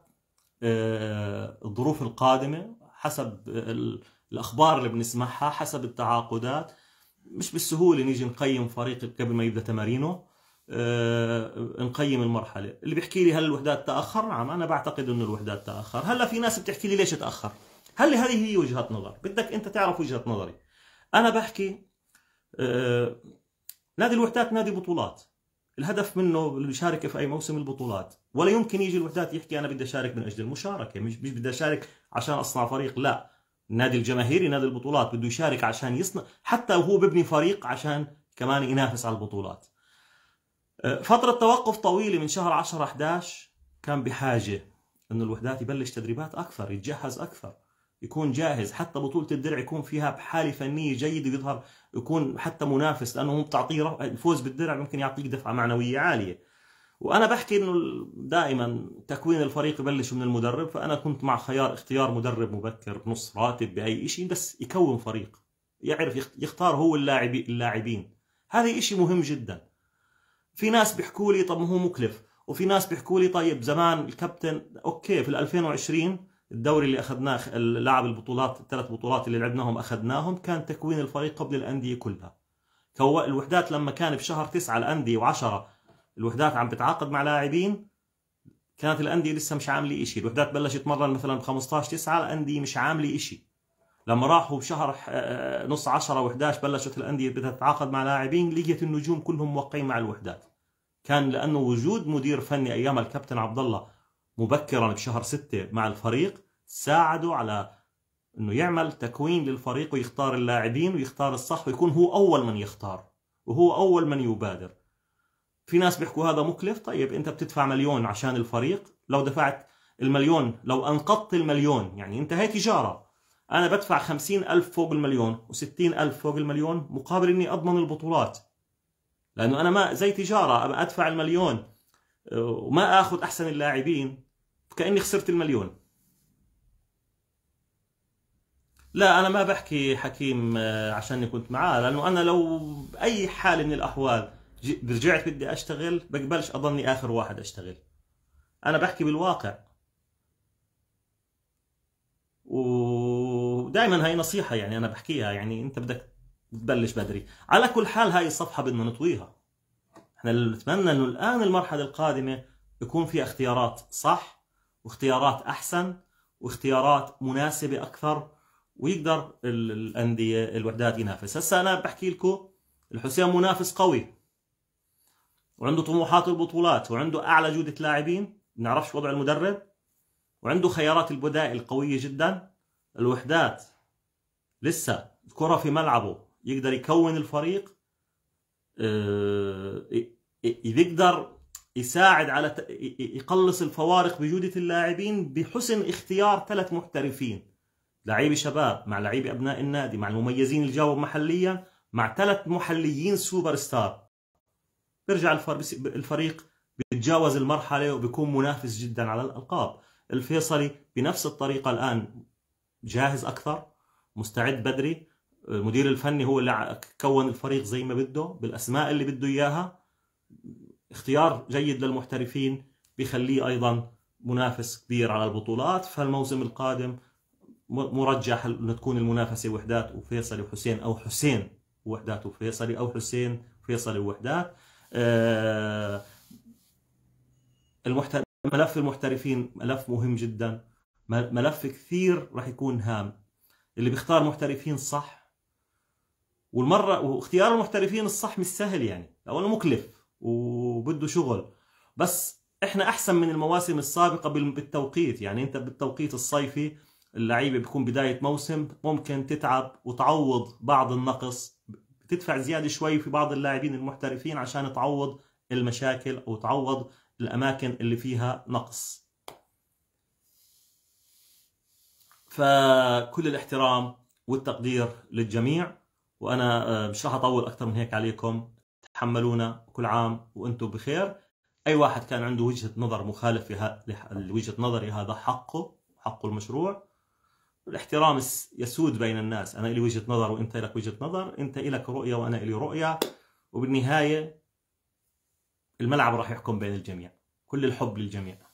الظروف القادمه حسب الاخبار اللي بنسمعها حسب التعاقدات مش بالسهوله نيجي نقيم فريق قبل ما يبدا تمارينه نقيم المرحله اللي بيحكي لي هل الوحدات تاخر نعم انا بعتقد انه الوحدات تاخر هلا في ناس بتحكي لي ليش تاخر هل هذه هي وجهه نظر بدك انت تعرف وجهه نظري انا بحكي آه نادي الوحدات نادي بطولات الهدف منه المشاركة في أي موسم البطولات ولا يمكن يجي الوحدات يحكي أنا بدي أشارك من أجل المشاركة مش بدي أشارك عشان أصنع فريق لا نادي الجماهيري نادي البطولات بده يشارك عشان يصنع حتى وهو ببني فريق عشان كمان ينافس على البطولات آه، فترة توقف طويلة من شهر 10 11 كان بحاجة انه الوحدات يبلش تدريبات أكثر يتجهز أكثر يكون جاهز حتى بطولة الدرع يكون فيها بحالة فنية جيدة ويظهر يكون حتى منافس لأنه هم بتعطيه الفوز بالدرع ممكن يعطيك دفعة معنوية عالية وأنا بحكي إنه دائما تكوين الفريق يبلش من المدرب فأنا كنت مع خيار اختيار مدرب مبكر بنص راتب بأي شيء بس يكون فريق يعرف يختار هو اللاعبي اللاعبين هذا شيء مهم جدا في ناس بيحكوا لي طب ما هو مكلف وفي ناس بيحكوا لي طيب زمان الكابتن اوكي في ال 2020 الدوري اللي اخذناه لعب البطولات الثلاث بطولات اللي لعبناهم اخذناهم كان تكوين الفريق قبل الانديه كلها كو الوحدات لما كان بشهر تسعة الانديه وعشرة الوحدات عم بتعاقد مع لاعبين كانت الانديه لسه مش عامله شيء الوحدات بلشت تمرن مثلا ب 15 9 الانديه مش عامله شيء لما راحوا بشهر آه، نص 10 و11 بلشت الانديه بدها تتعاقد مع لاعبين لقيت النجوم كلهم موقعين مع الوحدات كان لانه وجود مدير فني ايام الكابتن عبد الله مبكرا بشهر 6 مع الفريق ساعده على انه يعمل تكوين للفريق ويختار اللاعبين ويختار الصح ويكون هو اول من يختار وهو اول من يبادر في ناس بيحكوا هذا مكلف طيب انت بتدفع مليون عشان الفريق لو دفعت المليون لو انقضت المليون يعني انت هي تجاره انا بدفع خمسين ألف فوق المليون و ألف فوق المليون مقابل اني اضمن البطولات لانه انا ما زي تجاره ادفع المليون آه، وما اخذ احسن اللاعبين كاني خسرت المليون لا انا ما بحكي حكيم آه، عشان كنت معاه لانه انا لو باي حال من الاحوال رجعت بدي اشتغل بقبلش اضلني اخر واحد اشتغل انا بحكي بالواقع ودائما هاي نصيحه يعني انا بحكيها يعني انت بدك تبلش بدري على كل حال هاي الصفحه بدنا نطويها احنا نتمنى انه الان المرحله القادمه يكون في اختيارات صح واختيارات احسن واختيارات مناسبه اكثر ويقدر الانديه الوحدات ينافس هسه انا بحكي لكم الحسين منافس قوي وعنده طموحات البطولات وعنده اعلى جوده لاعبين بنعرفش وضع المدرب وعنده خيارات البدائل قويه جدا الوحدات لسه الكره في ملعبه يقدر يكون الفريق آه، يقدر يساعد على يقلص الفوارق بجوده اللاعبين بحسن اختيار ثلاث محترفين لعيبه شباب مع لعيبه ابناء النادي مع المميزين الجاوة محليا مع ثلاث محليين سوبر ستار بيرجع الفريق بيتجاوز المرحله وبيكون منافس جدا على الالقاب الفيصلي بنفس الطريقه الان جاهز اكثر مستعد بدري المدير الفني هو اللي كون الفريق زي ما بده بالاسماء اللي بده اياها اختيار جيد للمحترفين بيخليه ايضا منافس كبير على البطولات فالموسم القادم مرجح انه تكون المنافسه وحدات وفيصلي وحسين او حسين وحدات وفيصلي او حسين وفيصلي ووحدات آه، ملف المحترفين ملف مهم جدا ملف كثير راح يكون هام اللي بيختار محترفين صح والمره واختيار المحترفين الصح مش سهل يعني لانه مكلف وبده شغل بس احنا احسن من المواسم السابقه بالتوقيت يعني انت بالتوقيت الصيفي اللعيبه بيكون بدايه موسم ممكن تتعب وتعوض بعض النقص تدفع زياده شوي في بعض اللاعبين المحترفين عشان تعوض المشاكل او تعوض الاماكن اللي فيها نقص فكل الاحترام والتقدير للجميع وانا آه، مش راح اطول اكثر من هيك عليكم تحملونا كل عام وانتم بخير اي واحد كان عنده وجهه نظر مخالفه لوجهه نظري هذا حقه حقه المشروع الاحترام يسود بين الناس انا لي وجهه نظر وانت لك وجهه نظر انت لك رؤيه وانا لي رؤيه وبالنهايه الملعب راح يحكم بين الجميع كل الحب للجميع